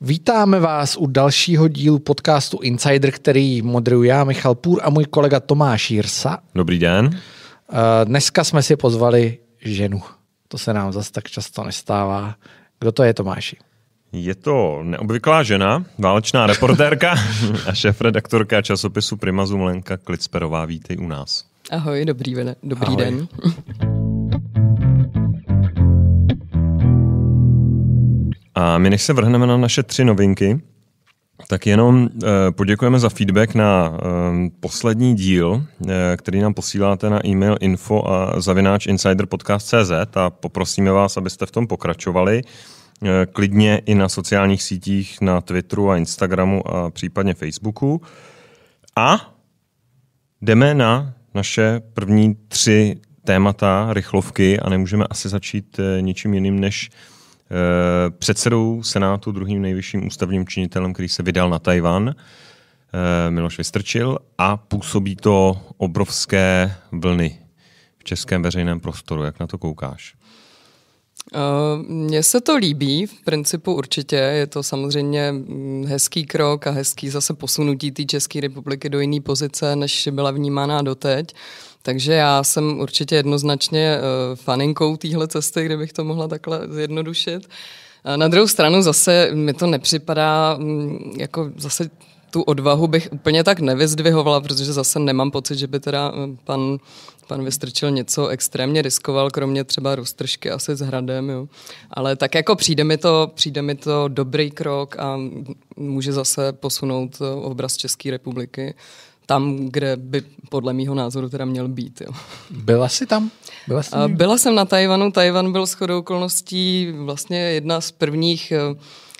Vítáme vás u dalšího dílu podcastu Insider, který moderuju já, Michal Půr a můj kolega Tomáš Jirsa. Dobrý den. Eh, dneska jsme si pozvali ženu. To se nám zase tak často nestává. Kdo to je, Tomáši? Je to neobvyklá žena, válečná reportérka a šéf-redaktorka časopisu Primazum Lenka Klicperová. Vítej u nás. Ahoj, dobrý, vene, dobrý Ahoj. den. A my než se vrhneme na naše tři novinky, tak jenom eh, poděkujeme za feedback na eh, poslední díl, eh, který nám posíláte na e-mail info a zavináč insiderpodcast.cz a poprosíme vás, abyste v tom pokračovali klidně i na sociálních sítích, na Twitteru a Instagramu a případně Facebooku. A jdeme na naše první tři témata rychlovky a nemůžeme asi začít ničím jiným než uh, Eh, předsedou Senátu, druhým nejvyšším ústavním činitelem, který se vydal na Tajvan, eh, Miloš Vystrčil, a působí to obrovské vlny v českém veřejném prostoru. Jak na to koukáš? Eh, mně se to líbí, v principu určitě. Je to samozřejmě mm, hezký krok a hezký zase posunutí té České republiky do jiné pozice, než byla vnímána doteď. Takže já jsem určitě jednoznačně eh, faninkou téhle cesty, kdybych to mohla takhle zjednodušit. Eh, na druhou stranu zase mi to nepřipadá mm, jako zase tu odvahu bych úplně tak nevyzdvihovala, protože zase nemám pocit, že by teda pan Pan Vystrčil něco extrémně riskoval, kromě třeba roztržky asi s hradem, jo. Ale tak jako přijde mi, to, přijde mi to dobrý krok a může zase posunout eh, obraz České republiky tam, kde by podle mýho názoru teda měl být. Jo. Byla jsi tam? Byla, jsi Byla jsem na Tajvanu. Tajvan byl shodou okolností vlastně jedna z prvních eh,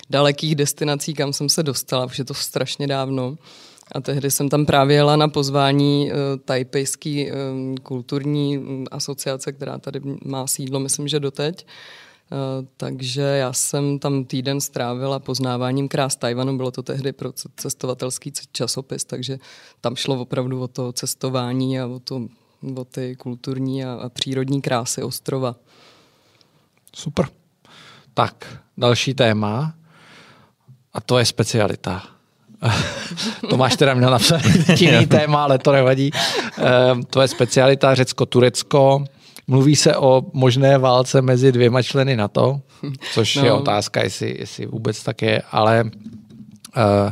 dalekých destinací, kam jsem se dostala, protože to strašně dávno. A tehdy jsem tam právě jela na pozvání uh, tajpejský eh, kulturní mm, asociace, která tady má sídlo, myslím, že doteď. Uh, takže já jsem tam týden strávila poznáváním krás Tajvanu, bylo to tehdy pro cestovatelský časopis, takže tam šlo opravdu o to cestování a o, to, o ty kulturní a, a přírodní krásy ostrova. Super. Tak, další téma a to je specialita. Tomáš teda měl napsat jiný téma, ale to nevadí. Ehm, to je specialita Řecko-Turecko. Mluví se o možné válce mezi dvěma členy NATO, což no. je otázka, jestli, jestli vůbec tak je, ale Uh,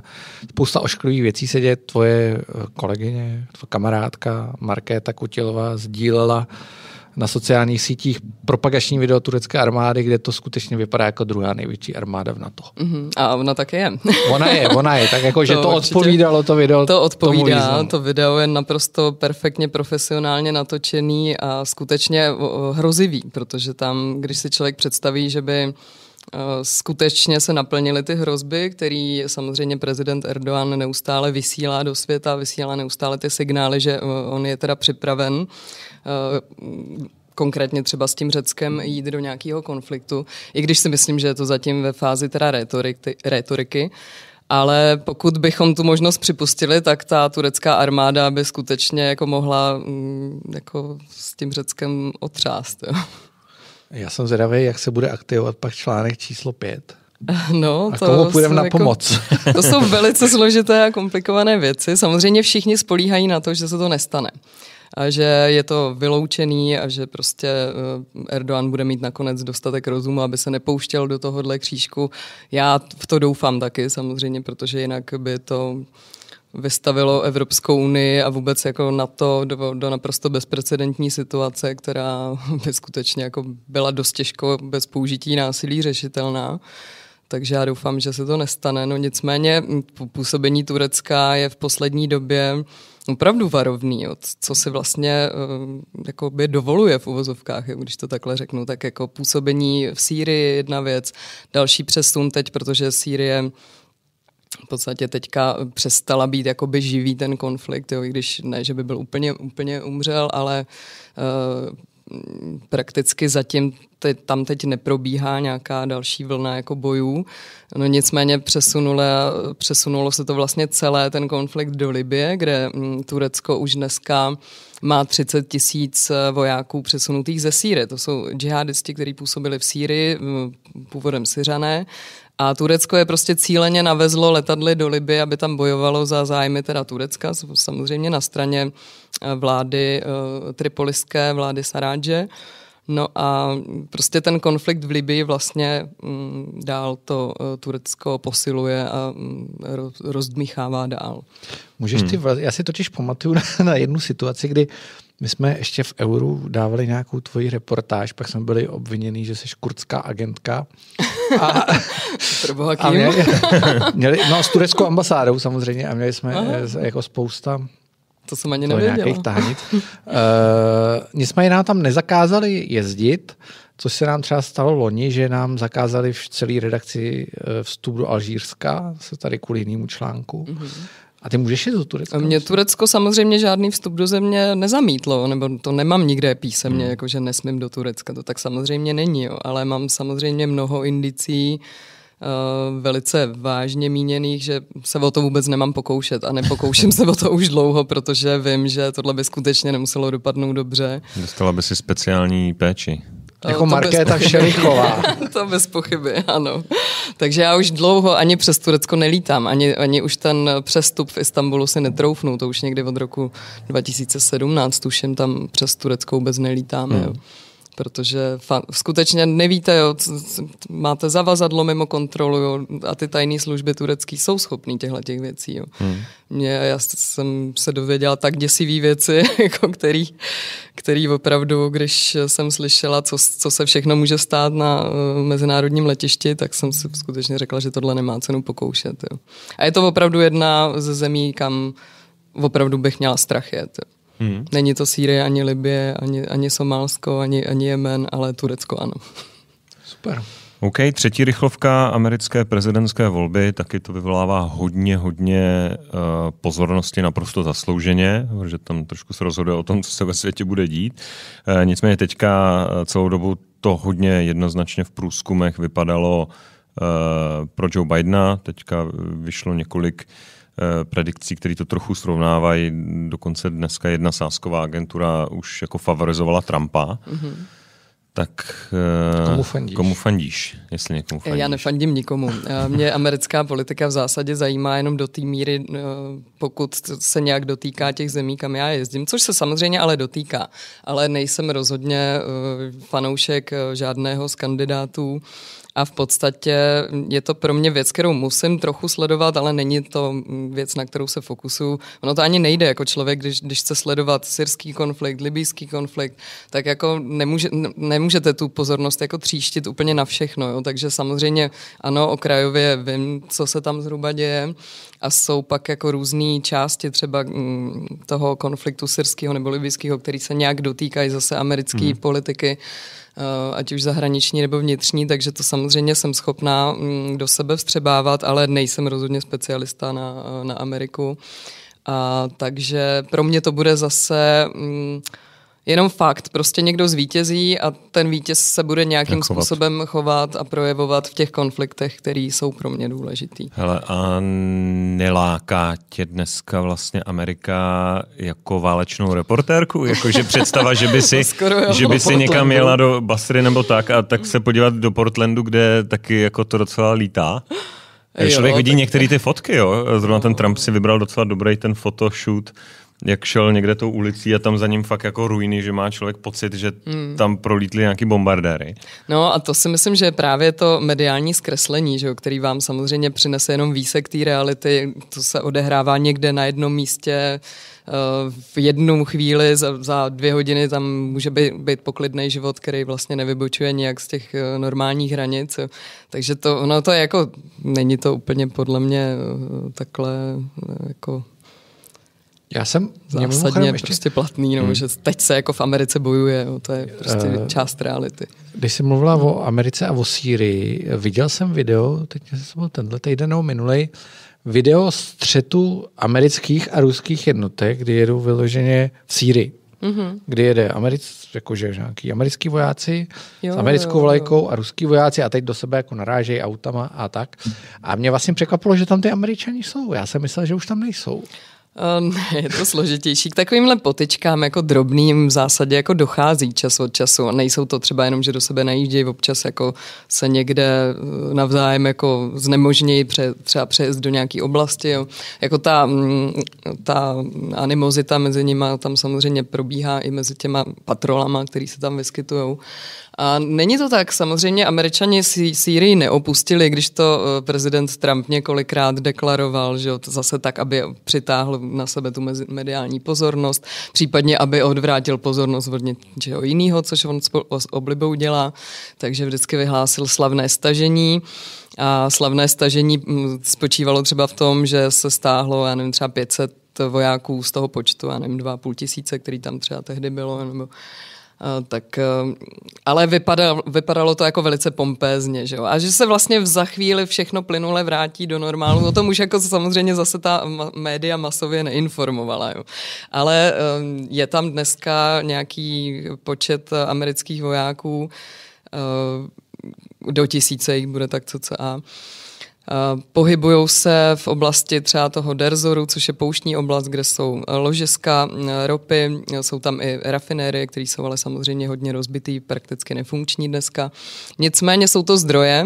spousta ošklivých věcí se děje. Tvoje eh, kolegyně, tvoje kamarádka Markéta Kutilová sdílela uh, na sociálních sítích propagační video turecké armády, kde to skutečně vypadá jako druhá největší armáda v NATO. Mm-hmm. A ona také je. ona je, ona je. Tak jako, to že to určitě, odpovídalo to video To odpovídá, tomu to video je naprosto perfektně profesionálně natočený a skutečně hrozivý, protože tam, když si člověk představí, že by e, skutečně se naplnily ty hrozby, který samozřejmě prezident Erdogan neustále vysílá do světa, vysílá neustále ty signály, že e, on je teda připraven Eh, konkrétně třeba s tím Řeckem jít do nějakého konfliktu, i když si myslím, že je to zatím ve fázi teda retoriky, ale pokud bychom tu možnost připustili, tak ta turecká armáda by skutečně jako mohla mm, jako s tím Řeckem otřást. Jo. Já jsem zvědavý, jak se bude aktivovat pak článek číslo 5. No, a to komu půjdeme na jako, pomoc? to jsou velice složité a komplikované věci. Samozřejmě všichni spolíhají na to, že se to nestane a že je to vyloučený a že prostě eh, Erdogan bude mít nakonec dostatek rozumu, aby se nepouštěl do tohohle křížku. Já v to doufám taky samozřejmě, protože jinak by to vystavilo Evropskou unii a vůbec jako na to do, do naprosto bezprecedentní situace, která by skutečně jako byla dost těžko bez použití násilí řešitelná. Takže já doufám, že se to nestane. No nicméně působení Turecka je v poslední době uh, opravdu varovný, jo, co si vlastně eh, jako by dovoluje v uvozovkách, jo, když to takhle řeknu, tak jako působení v Sýrii je jedna věc, další přesun teď, protože Sýrie v podstatě teďka přestala být jakoby živý ten konflikt, jo, i když ne, že by byl úplně, úplně umřel, ale uh, prakticky zatím te, tam teď neprobíhá nějaká další vlna jako bojů. No nicméně přesunulo, přesunulo se to vlastně celé ten konflikt do Libie, kde mm, Turecko už dneska má 30 tisíc eh, vojáků přesunutých ze Sýry. To jsou džihadisti, kteří působili v Sýrii, původem Syřané, a Turecko je prostě cíleně navezlo letadly do Liby, aby tam bojovalo za zájmy teda Turecka, samozřejmě na straně eh, vlády eh, tripoliské, vlády Sarádže. No a prostě ten konflikt v Libii vlastně mm, dál to eh, Turecko posiluje a mm, rozdmíchává dál. Můžeš ty, hmm. já si totiž pamatuju na, na jednu situaci, kdy uh, my jsme ještě v Euru dávali nějakou tvoji reportáž, pak jsme byli obviněni, že jsi kurdská agentka. A, a měli, měli, no, s tureckou ambasádou samozřejmě a měli jsme Aha. Eh, jako spousta to jsem ani nevěděla. nějakých tahnic. uh, eh, nicméně nám tam nezakázali jezdit, což se nám třeba stalo loni, že nám zakázali v celé redakci eh, vstup do Alžírska, se tady kvůli jinému článku. Mm-hmm. A ty můžeš jít do Turecka? Mě vlastně. Turecko samozřejmě žádný vstup do země nezamítlo, nebo to nemám nikde písemně, hmm. jako že nesmím do Turecka, to tak samozřejmě není, jo. ale mám samozřejmě mnoho indicí, eh, velice vážně míněných, že se o to vůbec nemám pokoušet a nepokouším se o to už dlouho, protože vím, že tohle by skutečně nemuselo dopadnout dobře. Dostala by si speciální péči. Jako Markéta Šelichová. to bez pochyby, ano. Takže já už dlouho ani přes Turecko nelítám, ani, ani už ten přestup v Istanbulu si netroufnu, to už někdy od roku 2017 tuším, tam přes Turecko vůbec nelítáme. Hmm. Jo protože fa- skutečně nevíte, jo, c, c, máte zavazadlo mimo kontrolu jo, a ty tajné služby turecký jsou schopný těchto těch věcí. Jo. Hmm. Mě, já jsem se dověděla tak děsivý věci, jako který, který opravdu, když jsem slyšela, co, co se všechno může stát na uh, mezinárodním letišti, tak jsem si skutečně řekla, že tohle nemá cenu pokoušet. Jo. A je to opravdu jedna ze zemí, kam opravdu bych měla strach jet. Jo. Hmm. Není to Sýrie, ani Libie, ani, ani Somálsko, ani, ani Jemen, ale Turecko ano. Super. OK, třetí rychlovka americké prezidentské volby, taky to vyvolává hodně, hodně uh, pozornosti naprosto zaslouženě, protože tam trošku se rozhoduje o tom, co se ve světě bude dít. Uh, nicméně teďka eh, celou dobu to hodně jednoznačně v průzkumech vypadalo uh, pro Joe Bidena. Teďka vyšlo několik uh, Eh, predikcí, které to trochu srovnávají. Dokonce dneska jedna sásková agentura už jako favorizovala Trumpa. Mm-hmm. Tak eh, komu fandíš? komu fandíš, jestli někomu fandíš? Já nefandím nikomu. Eh, mě americká politika v zásadě zajímá jenom do té míry, pokud se nějak dotýká těch zemí, kam já jezdím, což se samozřejmě ale dotýká. Ale nejsem rozhodně fanoušek žádného z kandidátů a v podstatě je to pro mě věc, kterou musím trochu sledovat, ale není to věc, na kterou se fokusu. Ono to ani nejde jako člověk, když, když chce sledovat syrský konflikt, libýský konflikt, tak jako nemůže, nemůžete tu pozornost jako tříštit úplně na všechno. Jo? Takže samozřejmě ano, okrajově vím, co se tam zhruba děje a jsou pak jako různé části třeba mm, toho konfliktu syrského nebo libýského, který se nějak dotýkají zase americké mm. politiky. Eh, ať už zahraniční nebo vnitřní, takže to samozřejmě jsem schopná mm, do sebe vstřebávat, ale nejsem rozhodně specialista na, eh, na Ameriku. A, takže pro mě to bude zase... Mm, jenom fakt. Prostě někdo zvítězí a ten vítěz se bude nějakým jako chovat. způsobem chovat a projevovat v těch konfliktech, které jsou pro mě důležitý. Hele, a neláká tě dneska vlastně Amerika jako válečnou reportérku? Jakože představa, že by si, Skoro, že by si někam jela do Basry nebo tak a tak se podívat do Portlandu, kde taky jako to docela lítá? Jo, Člověk vidí některé ty fotky, jo. Zrovna ten Trump si vybral docela dobrý ten photoshoot jak šel někde tou ulicí a tam za ním fakt jako ruiny, že má člověk pocit, že hmm. tam prolítly nějaký bombardéry. No a to si myslím, že je právě to mediální zkreslení, že jo, který vám samozřejmě přinese jenom výsek té reality, to se odehrává někde na jednom místě, eh, v jednu chvíli, za, za dvě hodiny tam může být, být poklidný život, který vlastně nevybočuje nějak z těch eh, normálních hranic. Jo. Takže to, no to je jako, není to úplně podle mě eh, takhle jako já jsem zásadně ještě... prostě platný, no, hmm. že teď se jako v Americe bojuje, no, to je eh, prostě uh, část reality. Když jsi mluvila o Americe a o Sýrii, viděl jsem video, teď jsem byl tenhle týden nebo minulej, video střetu amerických a ruských jednotek, kdy jedou vyloženě v Sýrii. Mm-hmm. Kdy jede americ, jakože nějaký americký vojáci jo, s americkou vlajkou a ruský vojáci a teď do sebe jako narážejí autama a tak. A mě vlastně překvapilo, že tam ty američani jsou. Já jsem myslel, že už tam nejsou. Ne, ehm, je to složitější. K takovýmhle potičkám jako drobným v zásadě jako dochází čas od času. A nejsou to třeba jenom, že do sebe najíždějí občas jako se někde eh, navzájem jako znemožnějí pře, třeba přejezd do nějaké oblasti. Jo. Jako ta, mm, ta animozita mezi nimi tam samozřejmě probíhá i mezi těma patrolama, který se tam vyskytují. A není to tak, samozřejmě američani Sýrii neopustili, když to eh, prezident Trump několikrát deklaroval, že to zase tak, aby přitáhl na sebe tu mediální pozornost, případně aby odvrátil pozornost od něčeho jiného, což on s oblibou dělá, takže vždycky vyhlásil slavné stažení. A slavné stažení hm, spočívalo třeba v tom, že se stáhlo, já nevím, třeba 500 vojáků z toho počtu, já nevím, 2,5 tisíce, který tam třeba tehdy bylo, nebo tak, eh, ale vypadalo, vypadalo to jako velice pompézně, že jo? A že se vlastně za chvíli všechno plynule vrátí do normálu, o tom už jako samozřejmě zase ta média masově neinformovala, jo? Ale eh, je tam dneska nějaký počet amerických vojáků, eh, do tisíce jich bude tak co co a Eh, Pohybují se v oblasti třeba toho Derzoru, což je pouštní oblast, kde jsou eh, ložiska eh, ropy, jsou tam i rafinérie, které jsou ale samozřejmě hodně rozbitý, prakticky nefunkční dneska. Nicméně jsou to zdroje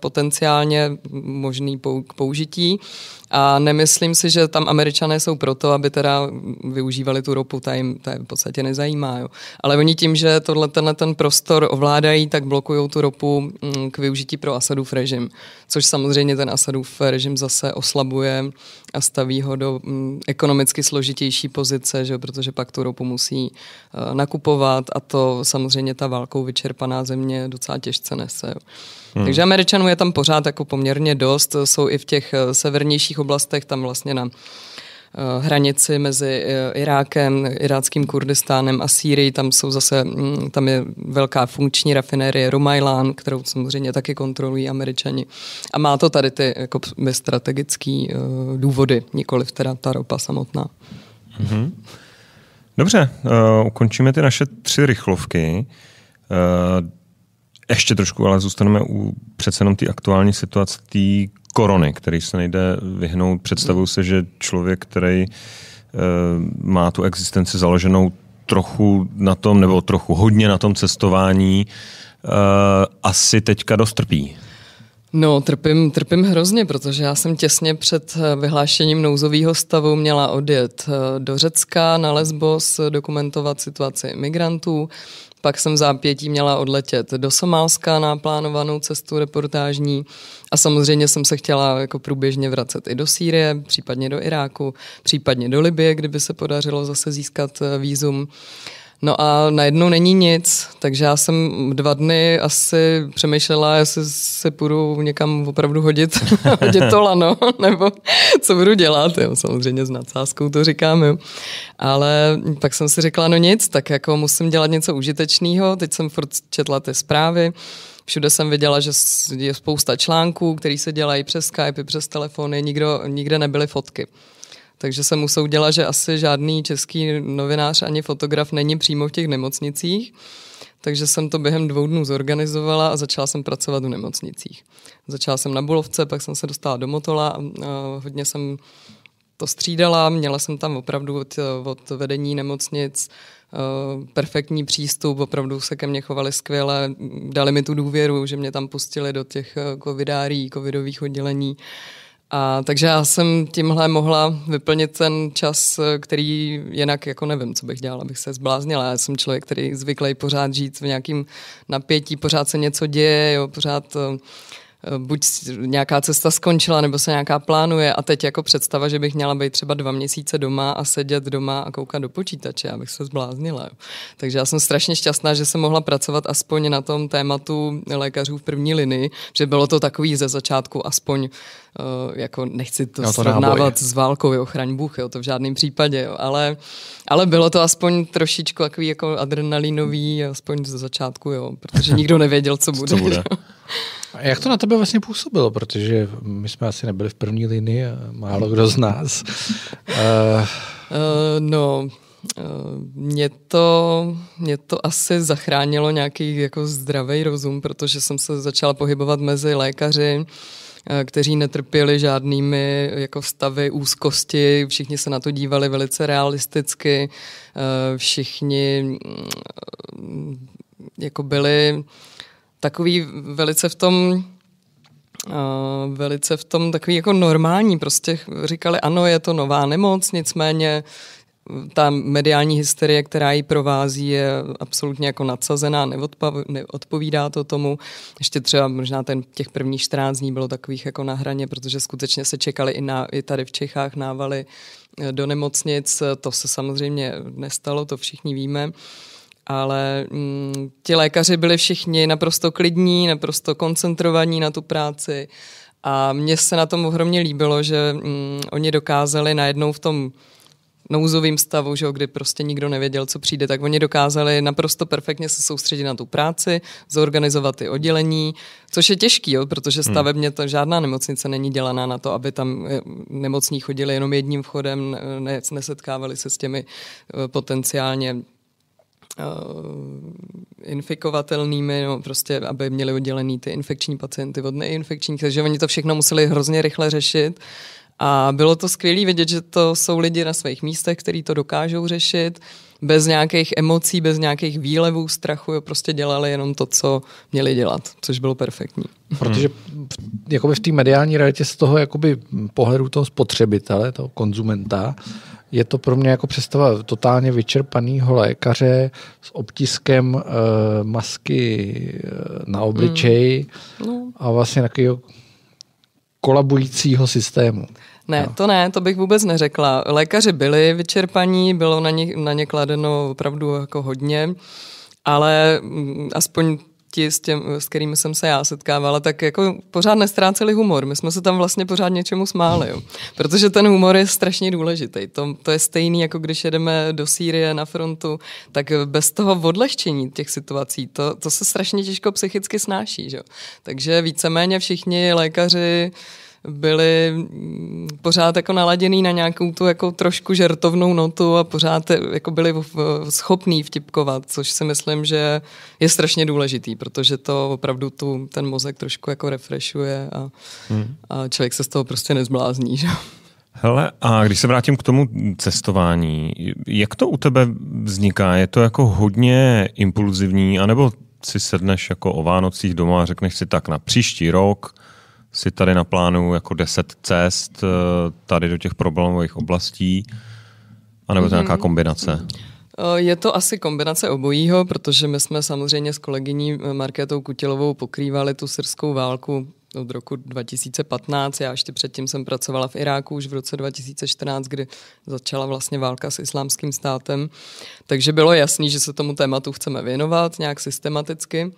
potenciálně možný k použití. A nemyslím si, že tam američané jsou proto, aby teda využívali tu ropu, ta jim ta je v podstatě nezajímá. Jo. Ale oni tím, že tohle, tenhle ten prostor ovládají, tak blokují tu ropu mm, k využití pro Asadův režim, což samozřejmě ten Asadův režim zase oslabuje a staví ho do mm, ekonomicky složitější pozice, že, protože pak tu ropu musí eh, nakupovat a to samozřejmě ta válkou vyčerpaná země docela těžce nese. Jo. Hmm. Takže Američanů je tam pořád jako poměrně dost, jsou i v těch eh, severnějších oblastech, tam vlastně na eh, hranici mezi eh, Irákem, iráckým Kurdistánem a Sýrií. Tam jsou zase, mm, tam je velká funkční rafinérie Rumailan, kterou samozřejmě taky kontrolují američani. A má to tady ty jako strategické uh, důvody, nikoliv teda ta ropa samotná. Mm-hmm. Dobře, uh, ukončíme ty naše tři rychlovky. Uh, ještě trošku, ale zůstaneme u přece jenom té aktuální situace, té korony, který se nejde vyhnout. Představuju se, že člověk, který eh, má tu existenci založenou trochu na tom, nebo trochu hodně na tom cestování, eh, asi teďka dostrpí. No, trpím, trpím hrozně, protože já jsem těsně před eh, vyhlášením nouzového stavu měla odjet do Řecka na Lesbos, dokumentovat situaci migrantů. Pak jsem v zápětí měla odletět do Somálska na plánovanou cestu reportážní a samozřejmě jsem se chtěla jako průběžně vracet i do Sýrie, případně do Iráku, případně do Libie, kdyby se podařilo zase získat eh, výzum. Uh, No a najednou není nic, takže já jsem dva dny asi přemýšlela, jestli se půjdu někam opravdu hodit, hodit to lano, nebo co budu dělat, jo, samozřejmě s nadsázkou to říkám, jo. Ale pak jsem si řekla, no nic, tak jako musím dělat něco užitečného, teď jsem furt četla ty zprávy, Všude jsem viděla, že je spousta článků, které se dělají přes Skype, přes telefony, nikdo, nikde nebyly fotky. Takže jsem usoudila, že asi žádný český novinář ani fotograf není přímo v těch nemocnicích. Takže jsem to během dvou dnů zorganizovala a začala jsem pracovat v nemocnicích. Začala jsem na Bulovce, pak jsem se dostala do Motola a hodně jsem to střídala. Měla jsem tam opravdu od, od vedení nemocnic e, perfektní přístup, opravdu se ke mně chovali skvěle, dali mi tu důvěru, že mě tam pustili do těch e, covidárií, covidových oddělení. Uh, a takže já jsem tímhle mohla vyplnit ten čas, který jinak jako nevím, co bych dělala, bych se zbláznila. Já jsem člověk, který zvyklý pořád žít v nějakým napětí, pořád se něco děje, jo, pořád eh, buď nějaká cesta skončila, nebo se nějaká plánuje a teď jako představa, že bych měla být třeba dva měsíce doma a sedět doma a koukat do počítače, abych se zbláznila. Takže já jsem strašně šťastná, že jsem mohla pracovat aspoň na tom tématu lékařů v první linii, že bylo to takový ze začátku aspoň eh, jako nechci to, no, to srovnávat náboj. s válkou, jo, chraň Bůh, jo, to v žádném případě, jo, ale, ale bylo to aspoň trošičku takový jako adrenalinový, aspoň ze začátku, jo, protože nikdo nevěděl, co bude. co bude. A jak to na tebe vlastně působilo? Protože my jsme asi nebyli v první linii málo kdo z nás. uh... Uh, no, eh, mě to, mě to asi zachránilo nějaký jako zdravý rozum, protože jsem se začala pohybovat mezi lékaři, eh, kteří netrpěli žádnými jako stavy úzkosti, všichni se na to dívali velice realisticky, všichni mm, jako byli takový velice v tom eh, velice v tom takový jako normální. Prostě říkali, ano, je to nová nemoc, nicméně eh, ta mediální hysterie, která ji provází, je absolutně jako nadsazená, neodpovídá to tomu. Ještě třeba možná ten, těch prvních 14 dní bylo takových jako na hraně, protože skutečně se čekali i, na, i tady v Čechách návaly eh, do nemocnic. To se samozřejmě nestalo, to všichni víme. Uh, ale mm, ti lékaři byli všichni naprosto klidní, naprosto koncentrovaní na tu práci a mně se na tom ohromně líbilo, že mm, oni dokázali najednou v tom nouzovým stavu, že jo, kdy prostě nikdo nevěděl, co přijde, tak oni dokázali naprosto perfektně se soustředit na tu práci, zorganizovat ty oddělení, což je těžký, jo, protože hmm. stavebně to žádná nemocnice není dělaná na to, aby tam eh, nemocní chodili jenom jedním vchodem, ne, nesetkávali se s těmi eh, potenciálně Eh, infikovatelnými, no prostě, aby měli oddělený ty infekční pacienty od neinfekčních, takže oni to všechno museli hrozně rychle řešit. A bylo to skvělé vidět, že to jsou lidi na svých místech, kteří to dokážou řešit bez nějakých emocí, bez nějakých výlevů, strachu, jo, prostě dělali jenom to, co měli dělat, což bylo perfektní. Protože jakoby v té mediální realitě z toho jakoby pohledu toho spotřebitele, toho konzumenta, uh, je to pro mě jako představa totálně vyčerpaného lékaře s obtiskem uh, masky eh, na obličeji mm. no. a vlastně takového kolabujícího systému. Ne, no. to ne, to bych vůbec neřekla. Lékaři byli vyčerpaní, bylo na ně, na ně kladeno opravdu jako hodně, ale mm, aspoň ti, s, těm, s kterými jsem se já setkávala, tak jako pořád nestráceli humor. My jsme se tam vlastně pořád něčemu smáli, jo. protože ten humor je strašně důležitý. To, to je stejný, jako když jedeme do Sýrie na frontu, tak bez toho odlehčení těch situací, to, to se strašně těžko psychicky snáší. Že? Takže víceméně všichni lékaři, byli mm, pořád jako naladěný na nějakou tu jako trošku žertovnou notu a pořád jako byli schopní vtipkovat, což si myslím, že je strašně důležitý, protože to opravdu tu, ten mozek trošku jako refreshuje a, hmm. a člověk se z toho prostě nezblázní. Že? Hele, a když se vrátím k tomu cestování, jak to u tebe vzniká? Je to jako hodně impulzivní, anebo si sedneš jako o Vánocích doma a řekneš si tak na příští rok – si tady na plánu jako 10 cest eh, tady do těch problémových oblastí, anebo to mm-hmm. nějaká mhm. kombinace? Eh, je to asi kombinace obojího, protože my jsme samozřejmě s kolegyní Markétou Kutilovou pokrývali tu syrskou válku od roku 2015. Já ještě předtím jsem pracovala v Iráku už v roce 2014, kdy začala vlastně válka s islámským státem. Takže bylo jasný, že se tomu tématu chceme věnovat nějak systematicky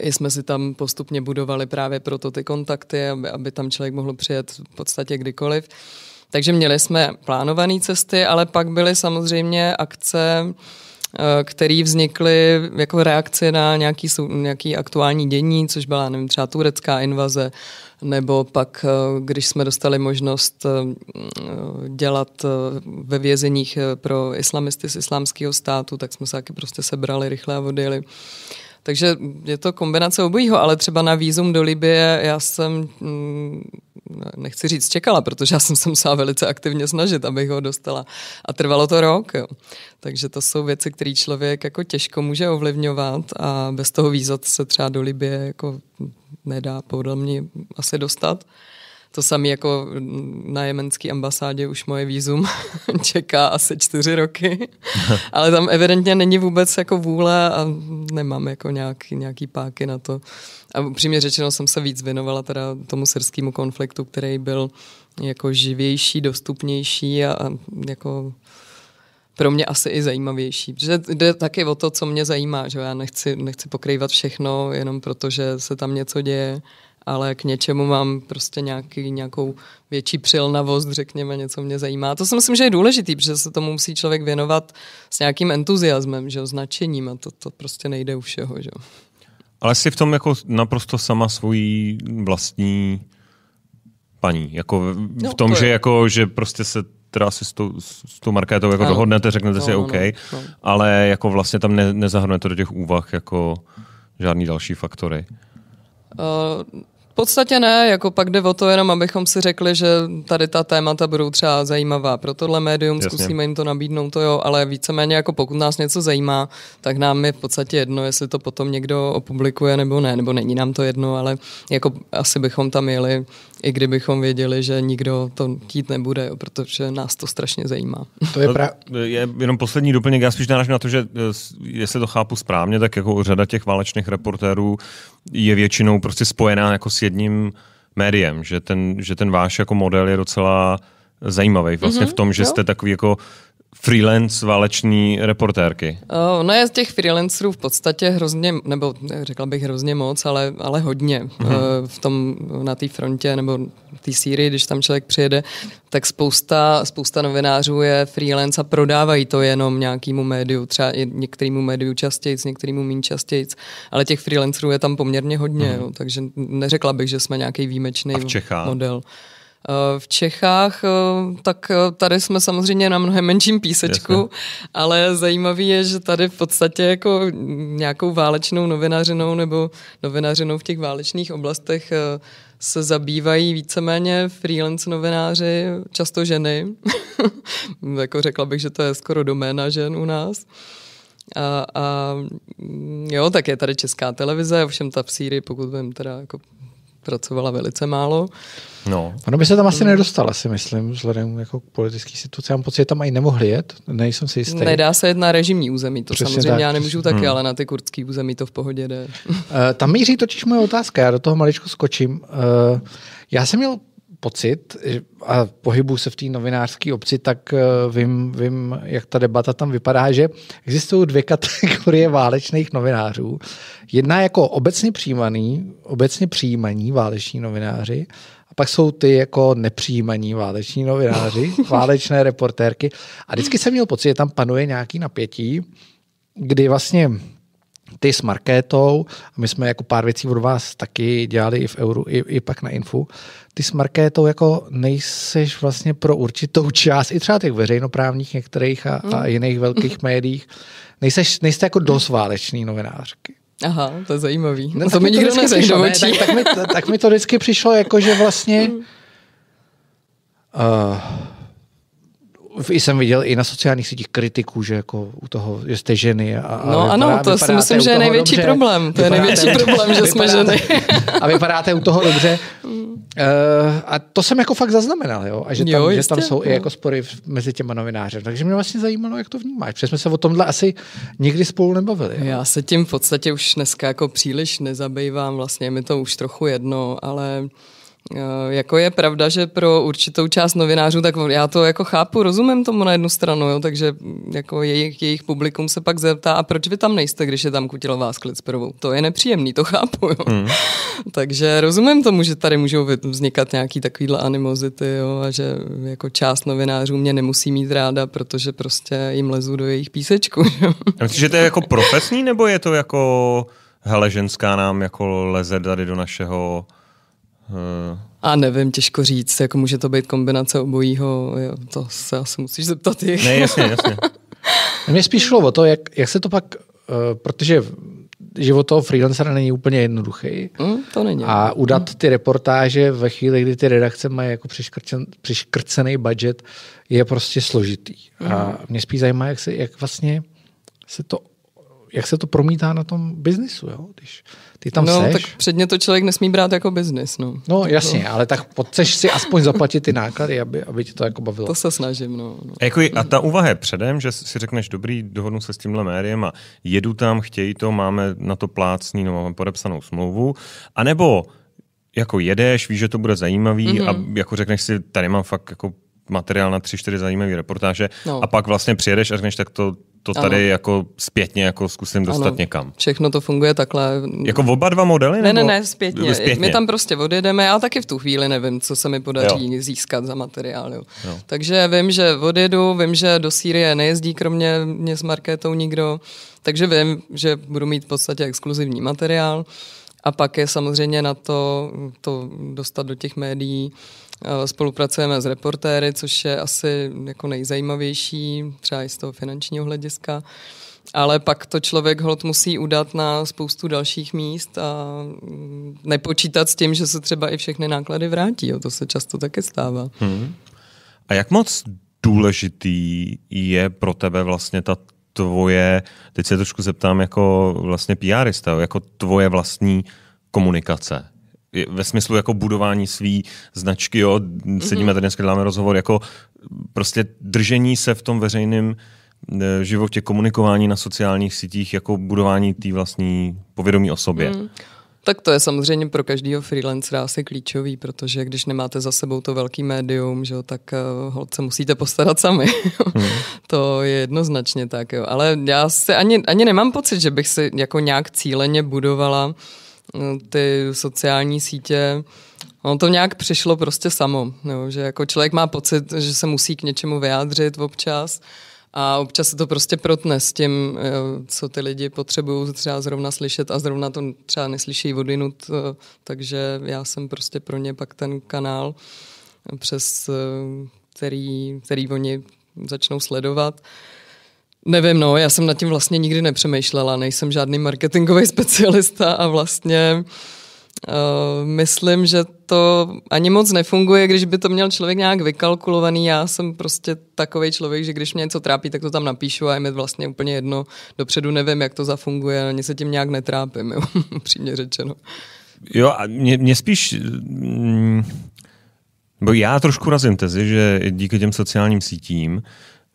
i jsme si tam postupně budovali právě proto ty kontakty, aby, aby tam člověk mohl přijet v podstatě kdykoliv. Takže měli jsme plánované cesty, ale pak byly samozřejmě akce, eh, které vznikly jako reakce na nějaký, nějaký aktuální dění, což byla nevím, třeba turecká invaze, nebo pak, eh, když jsme dostali možnost eh, dělat ve vězeních pro islamisty z islámského státu, tak jsme se taky prostě sebrali rychle a odjeli. Takže je to kombinace obojího, ale třeba na výzum do Libie já jsem, mm, nechci říct čekala, protože já jsem se musela velice aktivně snažit, abych ho dostala. A trvalo to rok. Jo. Takže to jsou věci, které člověk jako těžko může ovlivňovat a bez toho výzat se třeba do Libie jako nedá podle mě asi dostat to samé jako na jemenské ambasádě už moje výzum čeká asi čtyři roky, ale tam evidentně není vůbec jako vůle a nemám jako nějaký, nějaký páky na to. A upřímně řečeno jsem se víc věnovala teda tomu syrskému konfliktu, který byl jako živější, dostupnější a, a jako pro mě asi i zajímavější. Protože jde taky o to, co mě zajímá, že já nechci, nechci pokrývat všechno jenom proto, že se tam něco děje ale k něčemu mám prostě nějaký, nějakou větší přilnavost, řekněme, něco mě zajímá. A to si myslím, že je důležitý, protože se tomu musí člověk věnovat s nějakým entuziasmem, že jo, značením a to, to prostě nejde u všeho, že jo. Ale jsi v tom jako naprosto sama svojí vlastní paní, jako v no, tom, to že jako, že prostě se teda si s tou, s tou marketou jako ano. dohodnete, řeknete no, si OK, no, no. ale jako vlastně tam ne, nezahrnete do těch úvah jako žádný další faktory. Uh, podstatě ne, jako pak jde o to jenom, abychom si řekli, že tady ta témata budou třeba zajímavá pro tohle médium, Jasně. zkusíme jim to nabídnout, to jo, ale víceméně jako pokud nás něco zajímá, tak nám je v podstatě jedno, jestli to potom někdo opublikuje nebo ne, nebo není nám to jedno, ale jako asi bychom tam jeli, i kdybychom věděli, že nikdo to tít nebude, protože nás to strašně zajímá. To je, no, pra... je jenom poslední doplněk, já spíš narážím na to, že eh, jestli to chápu správně, tak jako řada těch válečných reportérů je většinou prostě spojená jako s jedním médiem, že ten, že ten váš jako model je docela zajímavý vlastně mm-hmm, v tom, že jo. jste takový jako freelance váleční reportérky? Uh, no je z těch freelancerů v podstatě hrozně, nebo řekla bych hrozně moc, ale, ale hodně. Mm-hmm. Uh, v tom, na té frontě nebo té Sýrii, když tam člověk přijede, tak spousta, spousta novinářů je freelance a prodávají to jenom nějakému médiu, třeba i některému médiu častějc, některému méně častějc, ale těch freelancerů je tam poměrně hodně, mm-hmm. jo, takže neřekla bych, že jsme nějaký výjimečný model. A v Čechách? Model. Eh, v Čechách, eh, tak eh, tady jsme samozřejmě na mnohem menším písečku, Jasně. ale zajímavý je, že tady v podstatě jako nějakou válečnou novinařinou nebo novinařinou v těch válečných oblastech se zabývají víceméně freelance novináři, často ženy. jako řekla bych, že to je skoro doména žen u nás. A, a mm, jo, tak je tady česká televize, ovšem ta v Sýrii, pokud vím, teda jako pracovala velice málo. No. Ono by se tam asi nedostala, si myslím, vzhledem jako k politické situaci. Já mám pocit, že tam ani nemohli jet, nejsem si jistý. Nedá se jet na režimní území, to Přesně samozřejmě tak. já nemůžu taky, hmm. ale na ty kurdský území to v pohodě jde. Uh, tam míří totiž moje otázka, já do toho maličko skočím. Uh, já jsem měl pocit a pohybu se v té novinářské obci, tak eh, vím, vím, jak ta debata tam vypadá, že existují dvě kategorie válečných novinářů. Jedna jako obecně přijímaný, obecně přijímaní váleční novináři a pak jsou ty jako nepřijímaní váleční novináři, válečné reportérky. A vždycky jsem měl pocit, že tam panuje nějaký napětí, kdy vlastně ty s Markétou, a my jsme jako pár věcí od vás taky dělali i v Euru, i, i pak na Infu, ty s Markétou jako nejseš vlastně pro určitou část, i třeba těch veřejnoprávních některých a, a mm. jiných velkých médiích, nejseš, nejste jako dost váleční novinářky. Aha, to je zajímavý. No, to mi nikdo neřekl do očí. Ne, tak, tak, mi, tak mi to vždycky přišlo jako, že vlastně... Uh, jsem viděl i na sociálních sítích kritiku, že jako u toho, že jste ženy. A, no a ano, to si myslím, že je největší dobře, problém. To je největší problém, že jsme ženy. a vypadáte u toho dobře. Uh, a to jsem jako fakt zaznamenal, jo? A že tam, jo, že tam jsou i no. jako spory mezi těma novináři. Takže mě vlastně zajímalo, jak to vnímáš. Protože jsme se o tomhle asi nikdy spolu nebavili. Já se tím v podstatě už dneska jako příliš nezabývám. Vlastně mi to už trochu jedno, ale... Eh, jako je pravda, že pro určitou část novinářů, tak já to jako chápu, rozumím tomu na jednu stranu, jo, takže mm, jako jejich, jejich publikum se pak zeptá, a proč vy tam nejste, když je tam Kutilová s Klicperovou? To je nepříjemný, to chápu. Jo. Hmm. takže rozumím tomu, že tady můžou vznikat nějaký takovýhle animozity jo, a že mm, jako část novinářů mě nemusí mít ráda, protože prostě jim lezu do jejich písečku. myslíš, že to je jako profesní, nebo je to jako hele, ženská nám jako leze tady do našeho a nevím, těžko říct, jako může to být kombinace obojího, jo, to se asi musíš zeptat jich. Ne, jasně, jasně. Mně spíš šlo o to, jak, jak se to pak, uh, protože život toho freelancera není úplně jednoduchý. Mm, to není. A udat mm. ty reportáže ve chvíli, kdy ty redakce mají jako přiškrcen, přiškrcený budget, je prostě složitý. Mm. A mě spíš zajímá, jak, se, jak vlastně se to jak se to promítá na tom biznisu, jo? když ty tam no, seš. tak předně to člověk nesmí brát jako biznis. No, no jasně, to... ale tak chceš si aspoň zaplatit ty náklady, aby, aby ti to jako bavilo. To se snažím, no. no. A, jako, a ta úvaha je předem, že si řekneš, dobrý, dohodnu se s tímhle mériem a jedu tam, chtějí to, máme na to plácný, no máme podepsanou smlouvu, anebo jako jedeš, víš, že to bude zajímavý mm-hmm. a mhm. jako řekneš si, tady mám fakt jako materiál na tři, čtyři zajímavé reportáže no. a pak vlastně přijedeš a řekneš, tak to, to tady ano. jako zpětně jako zkusím dostat ano. někam. Všechno to funguje takhle. Jako oba dva modely? Ne, ne, ne, zpětně. zpětně. My tam prostě odjedeme, ale taky v tu chvíli nevím, co se mi podaří jo. získat za materiál. Jo. Jo. Takže vím, že odjedu, vím, že do Sýrie nejezdí kromě mě s Markétou nikdo, takže vím, že budu mít v podstatě exkluzivní materiál. A pak je samozřejmě na to, to dostat do těch médií, Eh, spolupracujeme s reportéry, což je asi jako nejzajímavější, třeba i z toho finančního hlediska. Ale pak to člověk hod musí udat na spoustu dalších míst a mm, nepočítat s tím, že se třeba i všechny náklady vrátí. Jo. To se často také stává. Hmm. A jak moc důležitý je pro tebe vlastně ta tvoje, teď se trošku zeptám jako vlastně PRista, jako tvoje vlastní komunikace? ve smyslu jako budování svý značky, jo, sedíme mhm. tady dneska, děláme rozhovor, jako prostě držení se v tom veřejném eh, životě, komunikování na sociálních sítích, jako budování té vlastní povědomí o sobě. Mm. Tak to je samozřejmě pro každého freelancera asi klíčový, protože když nemáte za sebou to velký médium, že jo, tak uh, eh, se musíte postarat sami. Mm. to je jednoznačně tak. Jo. Ale já se ani, ani nemám pocit, že bych si jako nějak cíleně budovala uh, ty sociální sítě. Ono to nějak přišlo prostě samo, jo, no, že jako člověk má pocit, že se musí k něčemu vyjádřit občas a občas se to prostě protne s tím, eh, co ty lidi potřebují třeba zrovna slyšet a zrovna to třeba neslyší vodinut, eh, takže já jsem prostě pro ně pak ten kanál, eh, přes který, který oni začnou sledovat. Uh, Nevím, no, já jsem nad tím vlastně nikdy nepřemýšlela, nejsem žádný marketingový specialista a vlastně uh, myslím, že to ani moc nefunguje, když by to měl člověk nějak vykalkulovaný. Já jsem prostě takový člověk, že když mě něco trápí, tak to tam napíšu a je mi vlastně úplně jedno. Dopředu nevím, jak to zafunguje, ani se tím nějak netrápím, jo, přímě řečeno. Jo, a mě, mě spíš... Mm, bo já trošku razím tezi, že díky těm sociálním sítím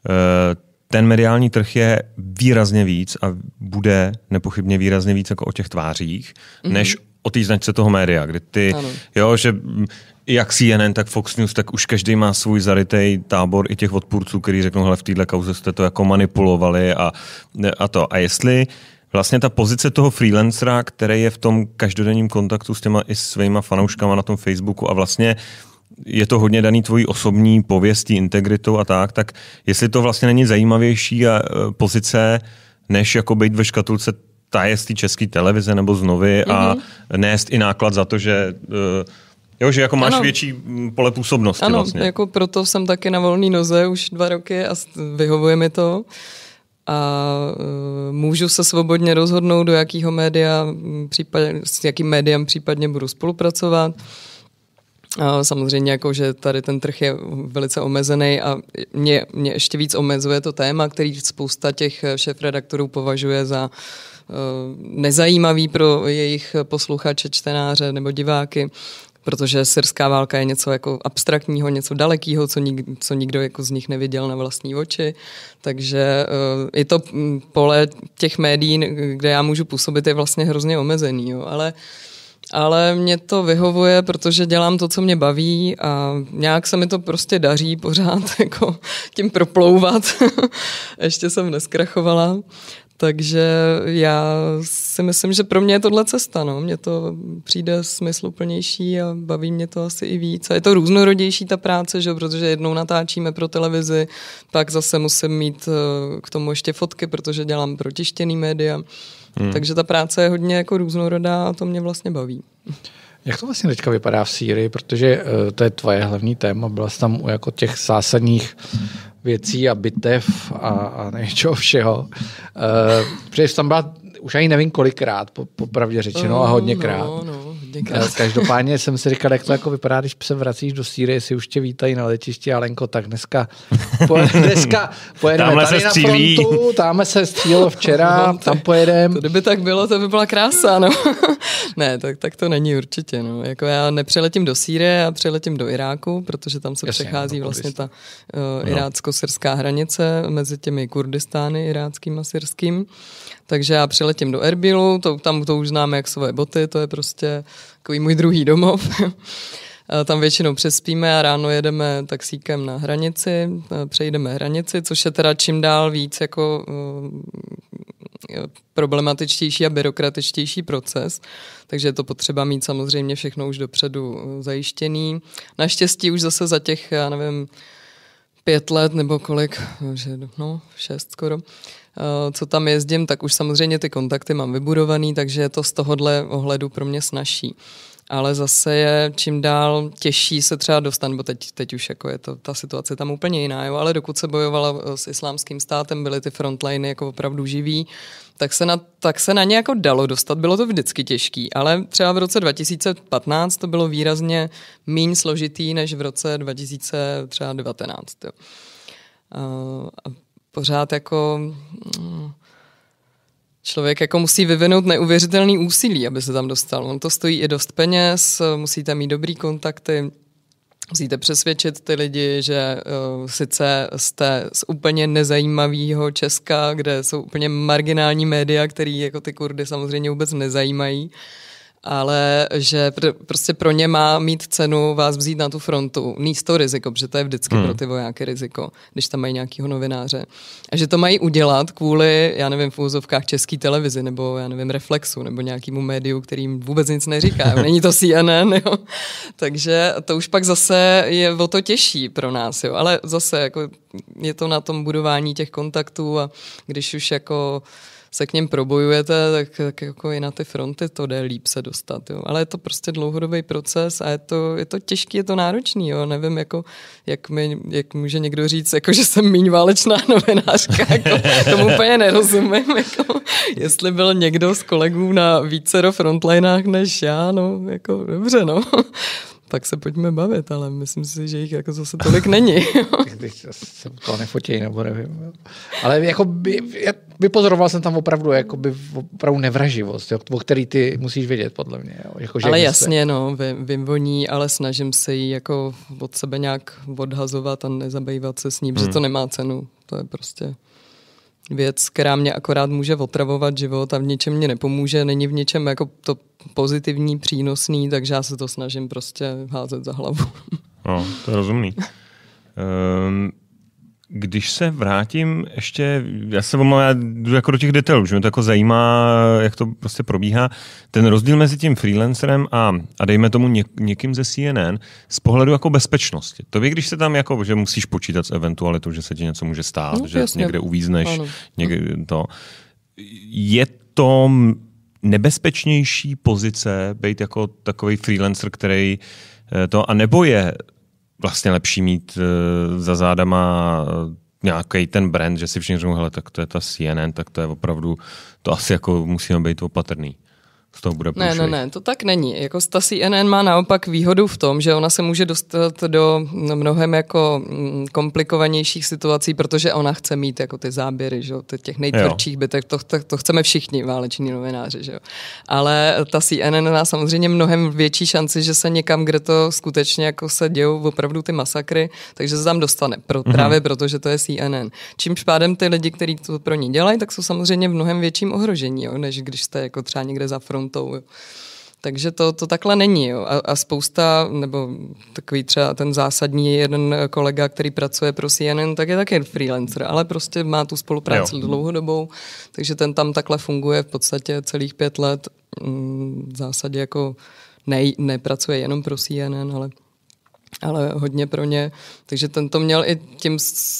uh, ten mediální trh je výrazně víc a bude nepochybně výrazně víc jako o těch tvářích, mm-hmm. než o té značce toho média, kdy ty, ano. jo, že jak CNN, tak Fox News, tak už každý má svůj zarytej tábor i těch odpůrců, který řeknou, hele, v této kauze jste to jako manipulovali a, a to. A jestli vlastně ta pozice toho freelancera, který je v tom každodenním kontaktu s těma i svýma fanouškama na tom Facebooku a vlastně uh, je to hodně daný tvojí osobní pověstí, integritou a tak, tak jestli to vlastně není zajímavější a, e, pozice, než jako být ve škatulce ta z té české televize nebo z novy mm-hmm. a mhm. nést i náklad za to, že e, Jo, že jako máš ano. větší pole působnosti ano, vlastně. jako proto jsem taky na volné noze už dva roky a vyhovuje mi to. A e, můžu se svobodně rozhodnout, do jakého média, případně, s jakým médiem případně budu spolupracovat. A samozřejmě jako, že tady ten trh je velice omezený a mě, mě ještě víc omezuje to téma, který spousta těch šéf-redaktorů považuje za eh, nezajímavý pro jejich posluchače, čtenáře nebo diváky, protože syrská válka je něco jako abstraktního, něco dalekého, co, nik, co nikdo jako z nich neviděl na vlastní oči. Takže eh, i to mm, pole těch médií, kde já můžu působit, je vlastně hrozně omezený. Jo. Ale uh, ale mě to vyhovuje, protože dělám to, co mě baví a nějak se mi to prostě daří pořád jako tím proplouvat. Ještě jsem neskrachovala. Takže já si myslím, že pro mě je tohle cesta. No. Mně to přijde smysluplnější a baví mě to asi i víc. A je to různorodější ta práce, že? protože jednou natáčíme pro televizi, pak zase musím mít eh, k tomu ještě fotky, protože dělám protištěný média. Hmm. Takže ta práce je hodně jako různorodá a to mě vlastně baví. Jak to vlastně teďka vypadá v Sýrii, protože uh, to je tvoje hlavní téma, byla jsi tam u jako těch zásadních věcí a bitev a, a něčeho všeho. Uh, protože tam byla, už ani nevím kolikrát, po, popravdě řečeno, uh, a mm, hodněkrát. No, no. Děkrát. Eh, každopádně jsem si říkal, jak to jako vypadá, když se vracíš do Sýrie, jestli už tě vítají na letišti, Alenko, tak dneska, po, dneska pojedeme tamhle tady se střílí. na frontu, tamhle se střílo včera, no, tam pojedeme. Kdyby tak bylo, to by byla krása, no. ne, tak, tak to není určitě, no. Jako já nepřeletím do Sýrie, já přeletím do Iráku, protože tam se Jasně, přechází no, vlastně ta uh, irácko-syrská hranice mezi těmi Kurdistány, iráckým a syrským. Takže já přiletím do Erbilu, to, tam to už známe jak svoje boty, to je prostě takový můj druhý domov. tam většinou přespíme a ráno jedeme taxíkem na hranici, přejdeme hranici, což je teda čím dál víc jako mm, problematičtější a byrokratičtější proces, takže je to potřeba mít samozřejmě všechno už dopředu uh, zajištěný. Naštěstí už zase za těch, já nevím, pět let nebo kolik, že no, šest skoro, Eh, co tam jezdím, tak už samozřejmě ty kontakty mám vybudovaný, takže je to z tohohle ohledu pro mě snažší ale zase je čím dál těžší se třeba dostat, bo teď, teď už jako je to, ta situace tam úplně jiná, jo? ale dokud se bojovala eh, s islámským státem, byly ty frontliny jako opravdu živý, tak se, na, tak se na ně jako dalo dostat, bylo to vždycky těžký, ale třeba v roce 2015 to bylo výrazně méně složitý než v roce 2019. Jo? Eh, pořád jako mm, člověk jako musí vyvinout neuvěřitelný úsilí, aby se tam dostal. On to stojí i dost peněz, musíte mít dobrý kontakty, musíte přesvědčit ty lidi, že uh, sice jste z úplně nezajímavého Česka, kde jsou úplně marginální média, který jako ty Kurdy samozřejmě vůbec nezajímají, ale že pr- prostě pro ně má mít cenu vás vzít na tu frontu, níst to riziko, protože to je vždycky hmm. pro ty vojáky riziko, když tam mají nějakého novináře. A že to mají udělat kvůli, já nevím, v úzovkách české televizi, nebo já nevím, Reflexu, nebo nějakému médiu, kterým vůbec nic neříká. Není to CNN, jo. Takže to už pak zase je o to těžší pro nás, jo. Ale zase jako je to na tom budování těch kontaktů a když už jako se k něm probojujete, tak, tak jako i na ty fronty to jde líp se dostat. Jo. Ale je to prostě dlouhodobý proces a je to, je to těžký, je to náročný. Jo. Nevím, jako, jak, mi, jak může někdo říct, jako, že jsem méně válečná novinářka. Jako, tomu úplně nerozumím. Jako, jestli byl někdo z kolegů na vícero frontlinách než já, no, jako dobře, no pak se pojďme bavit, ale myslím si, že jich jako zase tolik není. Když se to nefotí, nebo nevím. Ale jako by, já vypozoroval jsem tam opravdu, jako by opravdu nevraživost, jo, o který ty musíš vědět, podle mě. Jo. Jako, že ale existuje. jasně, no, vím, vím ní, ale snažím se ji jako od sebe nějak odhazovat a nezabývat se s ním, hmm. že to nemá cenu. To je prostě věc, která mě akorát může otravovat život a v něčem mě nepomůže, není v něčem jako to pozitivní, přínosný, takže já se to snažím prostě házet za hlavu. No, to je rozumný. Ehm, když se vrátím ještě, já se omlouvám, jdu jako do těch detailů, že mě to jako zajímá, jak to prostě probíhá. Ten rozdíl mezi tím freelancerem a, a dejme tomu něk, někým ze CNN z pohledu jako bezpečnosti. To vy, když se tam jako, že musíš počítat s eventualitou, že se ti něco může stát, no, že jasně. někde uvízneš, ano. někde to. Je to nebezpečnější pozice být jako takový freelancer, který eh, to, a nebo je vlastně lepší mít eh, za zádama eh, nějaký ten brand, že si všichni řeknou, hele, tak to je ta CNN, tak to je opravdu, to asi jako musíme být opatrný z toho bude průšvih. Ne, ne, ne, to tak není. Jako ta CNN má naopak výhodu v tom, že ona se může dostat do mnohem jako mm, komplikovanějších situací, protože ona chce mít jako ty záběry, že jo, těch nejtvrdších bytek, to, to, to chceme všichni váleční novináři, že jo. Ale ta CNN má samozřejmě mnohem větší šanci, že se někam, kde to skutečně jako se dějou opravdu ty masakry, takže se tam dostane, pro, mm-hmm. právě protože to je CNN. Čímž pádem ty lidi, kteří to pro ní dělají, tak jsou samozřejmě v mnohem větším ohrožení, jo, než když jste jako třeba někde za front frontou. Jo. Takže to, to takhle není. Jo. A, a spousta, nebo takový třeba ten zásadní jeden kolega, který pracuje pro CNN, tak je taky freelancer, ale prostě má tu spolupráci jo. Mhm. dlouhodobou, takže ten tam takhle funguje v podstatě celých pět let. Mm, v zásadě jako nej nepracuje jenom pro CNN, ale ale hodně pro ně. Takže ten to měl i tím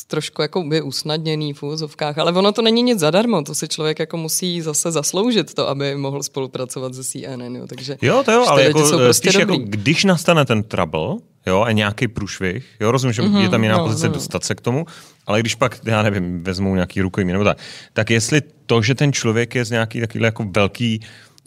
trošku jako by usnadněný v úzovkách. Ale ono to není nic zadarmo, to si člověk jako musí zase zasloužit to, aby mohl spolupracovat se CNN. Jo. Takže jo, to jo, ale jako, eh, prostě spíš jako, když nastane ten trouble, jo, a nějaký průšvih, jo, rozumím, že mm-hmm, je tam jiná mhm, no, pozice no. dostat se k tomu, ale když pak, já nevím, vezmu nějaký rukojmí nebo tak, tak jestli to, že ten člověk je z nějaký takový jako velký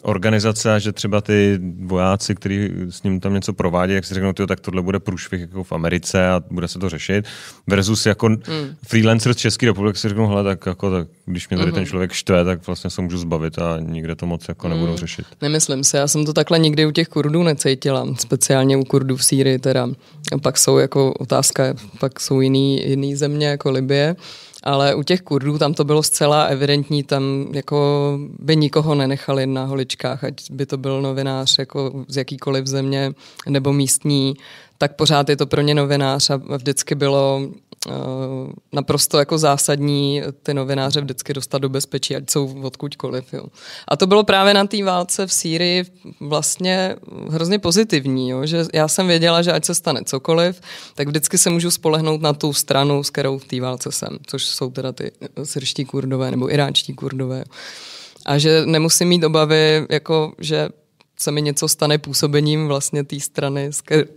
organizace a že třeba ty vojáci, kteří s ním tam něco provádí, jak si řeknou, tyjo, tak tohle bude průšvih jako v Americe a bude se to řešit, versus jako mm. freelancer z České republiky si řeknou, hele, tak, jako, tak když mě tady mm-hmm. ten mhm. člověk štve, tak vlastně se můžu zbavit a nikde to moc jako mm. nebudou hmm. řešit. Nemyslím si, já jsem to takhle nikdy u těch Kurdů necítila, speciálně u Kurdů v Sýrii teda. A pak jsou jako otázka, pak jsou jiný, jiný země jako Libie, ale u těch Kurdů tam to bylo zcela evidentní, tam jako by nikoho nenechali na holičkách, ať by to byl novinář jako z jakýkoliv země nebo místní, tak pořád je to pro ně novinář a vždycky bylo Eh, naprosto jako zásadní ty novináře vždycky dostat do bezpečí, ať jsou odkudkoliv. Jo. A to bylo právě na té válce v Sýrii vlastně hrozně pozitivní, jo, že já jsem věděla, že ať se stane cokoliv, tak vždycky se můžu spolehnout na tu stranu, s kterou v té válce jsem, což jsou teda ty eh, syrští kurdové nebo iráčtí kurdové. A že nemusím mít obavy, jako, že se mi něco stane působením vlastně té strany,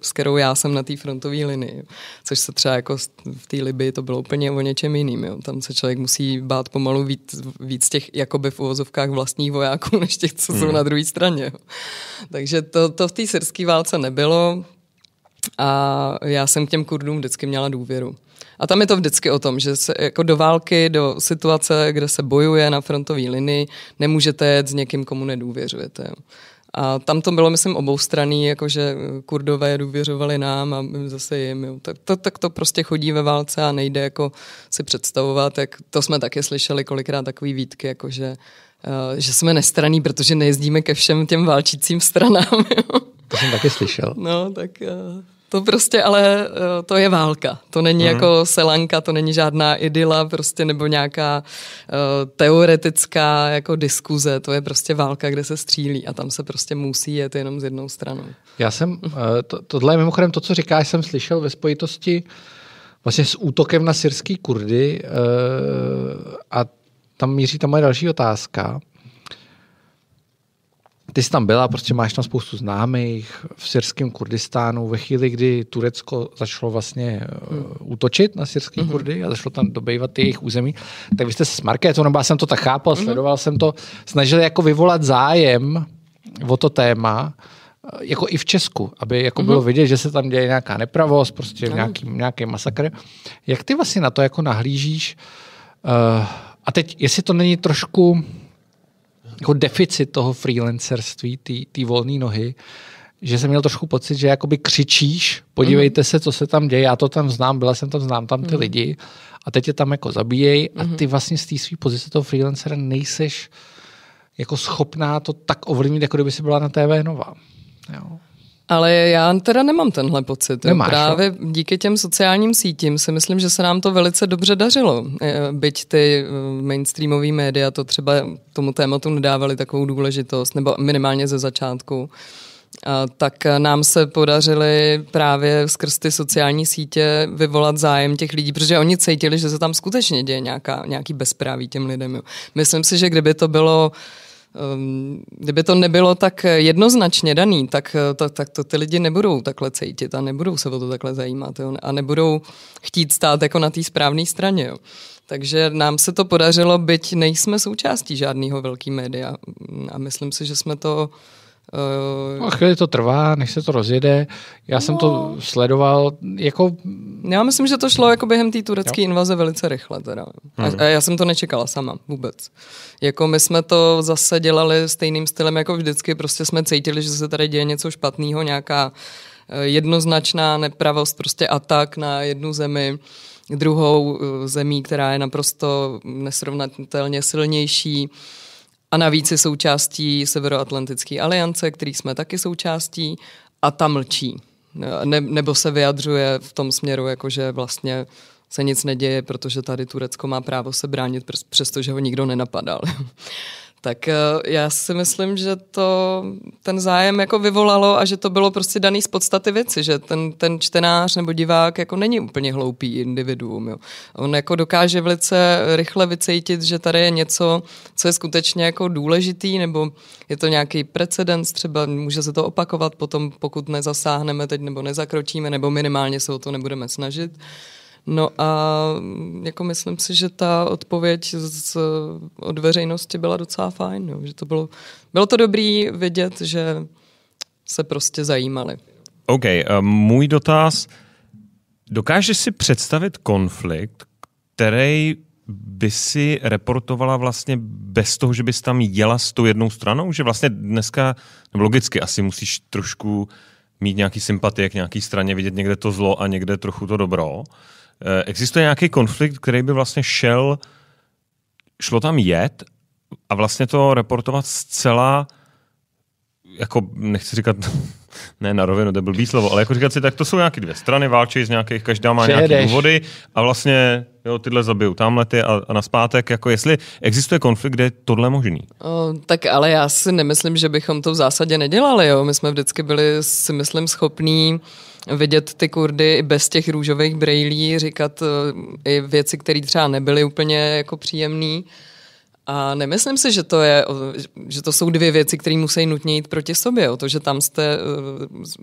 s kterou já jsem na té frontové linii. Což se třeba jako v té Liby to bylo úplně o něčem jiným. Jo. Tam se člověk musí bát pomalu víc, víc těch jakoby v uvozovkách vlastních vojáků, než těch, co hmm. jsou na druhé straně. Jo. Takže to, to v té syrské válce nebylo. A já jsem k těm Kurdům vždycky měla důvěru. A tam je to vždycky o tom, že se jako do války, do situace, kde se bojuje na frontové linii, nemůžete jet s někým, komu nedůvěřujete. Jo. A tam to bylo, myslím, oboustraný, jakože eh, kurdové důvěřovali nám a my zase jim. Tak to, tak to prostě chodí ve válce a nejde jako si představovat, jak to jsme taky slyšeli kolikrát takový výtky, jakože eh, že jsme nestraný, protože nejezdíme ke všem těm válčícím stranám. Jo. To jsem taky slyšel. No, tak eh, to prostě ale, eh, to je válka. To není hmm. jako selanka, to není žádná idyla prostě nebo nějaká uh, teoretická jako diskuze. To je prostě válka, kde se střílí a tam se prostě musí jet jenom z jednou stranou. Já jsem, eh, to, tohle je mimochodem to, co říkáš, jsem slyšel ve spojitosti vlastně s útokem na syrský Kurdy uh, a tam míří ta moje další otázka. Ty jsi tam byla, prostě máš tam spoustu známých v syrském Kurdistánu. Ve chvíli, kdy Turecko začalo vlastně eh, hmm. uh, útočit na syrský hmm. Kurdy a začalo tam dobývat jejich území, tak vy jste se s Markétou, nebo já jsem to tak chápal, hmm. sledoval jsem to, snažili jako vyvolat zájem o to téma, eh, jako i v Česku, aby jako mm-hmm. bylo hmm. vidět, že se tam děje nějaká nepravost, prostě mm-hmm. nějaký, nějaký masakr. Jak ty vlastně na to jako nahlížíš? Uh, a teď, jestli to není trošku jako deficit toho freelancerství, ty volné nohy, že jsem měl trošku pocit, že jakoby křičíš, podívejte mm. se, co se tam děje, já to tam znám, byla jsem tam, znám tam ty mm. lidi a teď je tam jako zabíjej a mhm. ty vlastně z té své pozice toho freelancera nejseš jako schopná to tak ovlivnit, jako kdyby si byla na TV Nova. Jo. Ale já teda nemám tenhle pocit. Nemáš, Právě no? díky těm sociálním sítím si myslím, že se nám to velice dobře dařilo. Eh, byť ty eh, mainstreamové média to třeba tomu tématu nedávali takovou důležitost, nebo minimálně ze začátku. A tak nám se podařily právě skrz ty sociální sítě vyvolat zájem těch lidí, protože oni cítili, že se tam skutečně děje nějaká, nějaký bezpráví těm lidem. Myslím si, že kdyby to bylo uh, Ehm, kdyby to nebylo tak jednoznačně daný, tak, eh, tak, tak to ty lidi nebudou takhle cítit a nebudou se o to takhle zajímat jo? a nebudou chtít stát jako na té správné straně. Jo? Takže nám se to podařilo, byť nejsme součástí žádného velký média mm, a myslím si, že jsme to uh, a eh, no, chvíli to trvá, než se to rozjede. Já no. jsem to no. sledoval jako... Já myslím, že to šlo jako během té turecké invaze velice rychle teda. A, hmm. a já jsem to nečekala sama vůbec. Jako my jsme to zase dělali stejným stylem jako vždycky, prostě jsme cítili, že se tady děje něco špatného, nějaká eh, jednoznačná nepravost, prostě atak na jednu zemi druhou eh, zemí, která je naprosto nesrovnatelně silnější a navíc je součástí Severoatlantické aliance, který jsme taky součástí, a ta mlčí. Ne, nebo se vyjadřuje v tom směru, jakože vlastně se nic neděje, protože tady Turecko má právo se bránit, přestože ho nikdo nenapadal tak eh, já si myslím, že to ten zájem jako vyvolalo a že to bylo prostě daný z podstaty věci, že ten, ten čtenář nebo divák jako není úplně hloupý individuum. Jo. On jako dokáže velice rychle vycejtit, že tady je něco, co je skutečně jako důležitý, nebo je to nějaký precedens, třeba může se to opakovat potom, pokud nezasáhneme teď nebo nezakročíme, nebo minimálně se o to nebudeme snažit. No a mm, jako myslím si, že ta odpověď z, od veřejnosti byla docela fajn, jo, že to bylo, bylo to dobrý vidět, že se prostě zajímali. OK, eh, můj dotaz. Dokážeš si představit konflikt, který by si reportovala vlastně bez toho, že bys tam jela s tou jednou stranou? Že vlastně dneska, nebo logicky asi musíš trošku mít nějaký sympatie k nějaký straně, vidět někde to zlo a někde trochu to dobro. Eh, existuje nějaký konflikt, který by vlastně šel, šlo tam jet a vlastně to reportovat zcela jako, nechci říkat, ne na rovinu, to je blbý slovo, ale jako říkat si, tak to jsou nějaké dvě strany, válčí z nějakých, každá má nějaké důvody a vlastně jo, tyhle zabiju tamhle ty a, a naspátek, jako jestli existuje konflikt, kde je tohle možný. O, tak ale já si nemyslím, že bychom to v zásadě nedělali, jo. my jsme vždycky byli si myslím schopní vidět ty kurdy i bez těch růžových brejlí, říkat eh, i věci, které třeba nebyly úplně jako příjemné. A nemyslím si, že to, je, že to jsou dvě věci, které musí nutně jít proti sobě. O to, že tam jste eh,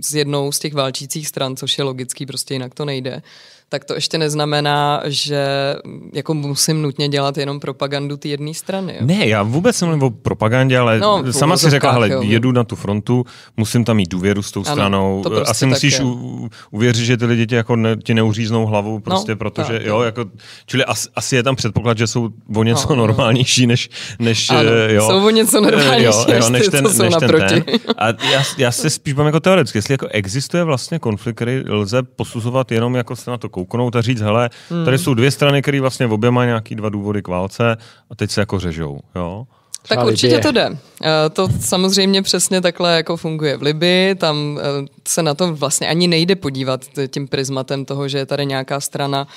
s jednou z těch válčících stran, což je logický, prostě jinak to nejde tak to ještě neznamená, že mm, jako musím nutně dělat jenom propagandu té jedné strany. Jo. Ne, já vůbec nemluvím o propagandě, ale no, sama si řekla, hele, jo. jedu na tu frontu, musím tam mít důvěru s tou ano, stranou. Prostě Asi musíš u, uvěřit, že ty lidi ti jako ne, ti neuříznou hlavu, no, prostě no, protože, tak, jo, jako, čili as, asi je tam předpoklad, že jsou o něco no, no. normálnější, než, než ano, eh, jo. Jsou o něco eh, normálnější, jo, jo, než, ty, ten, než ten, ten. A já, já se spíš mám jako teoreticky, jestli jako existuje vlastně konflikt, který lze posuzovat jenom jako se na to kouknout a říct, hele, tady hmm. jsou dvě strany, které vlastně obě mají nějaký dva důvody k válce a teď se jako řežou, jo? Tak určitě to jde. Eh, to samozřejmě přesně takhle jako funguje v Libii, tam eh, se na to vlastně ani nejde podívat tím prismatem toho, že je tady nějaká strana,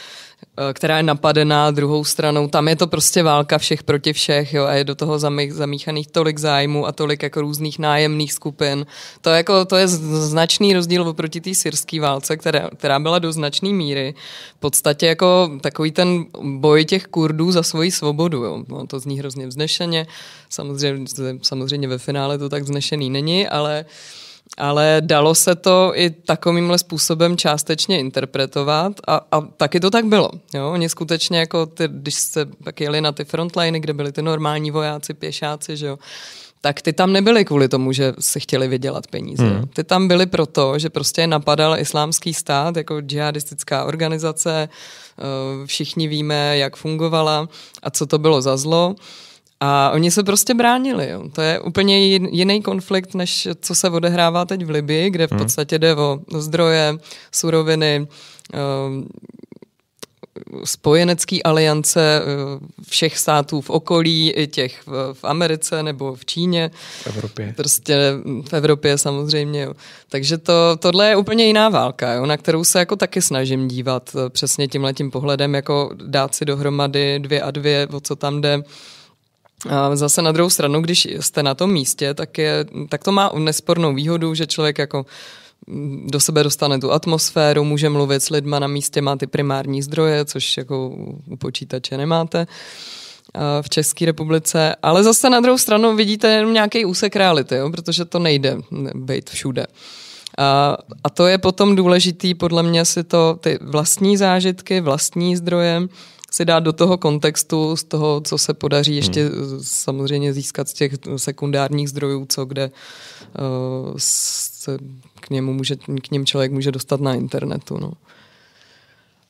Eh, která je napadená druhou stranou. Tam je to prostě válka všech proti všech jo, a je do toho zamíchaných tolik zájmů a tolik jako různých nájemných skupin. To, jako, to je značný rozdíl oproti té syrské válce, která, která byla do značné míry. V podstatě jako takový ten boj těch Kurdů za svoji svobodu. Jo. No, to zní hrozně vznešeně. Samozřejmě, samozřejmě ve finále to tak vznešený není, ale uh, ale dalo se to i takovýmhle způsobem částečně interpretovat a, a taky to tak bylo. Jo? Oni skutečně, jako ty, když se pak jeli na ty frontliny, kde byli ty normální vojáci, pěšáci, že jo, tak ty tam nebyly kvůli tomu, že si chtěli vydělat peníze. Hmm. Ty tam byly proto, že prostě napadal islámský stát jako džihadistická organizace, eh, všichni víme, jak fungovala a co to bylo za zlo a oni se prostě bránili. Jo. To je úplně jiný konflikt, než co se odehrává teď v Libii, kde v hmm. podstatě jde o zdroje, suroviny, ehm, spojenecký aliance eh, všech států v okolí, i těch v Americe nebo v Číně. V Evropě. Prostě v Evropě samozřejmě. Jo. Takže to, tohle je úplně jiná válka, jo, na kterou se jako taky snažím dívat eh, přesně tímhletím pohledem, jako dát si dohromady dvě a dvě, o co tam jde Zase na druhou stranu, když jste na tom místě, tak, je, tak to má nespornou výhodu, že člověk jako do sebe dostane tu atmosféru, může mluvit s lidma na místě, má ty primární zdroje, což jako u počítače nemáte v České republice, ale zase na druhou stranu vidíte jenom nějaký úsek reality, jo? protože to nejde být všude. A, a to je potom důležitý podle mě si to ty vlastní zážitky, vlastní zdroje, si dát do toho kontextu, z toho, co se podaří hmm. ještě hmm. samozřejmě získat z těch sekundárních zdrojů, co kde uh, se k, němu může, k něm člověk může dostat na internetu. No.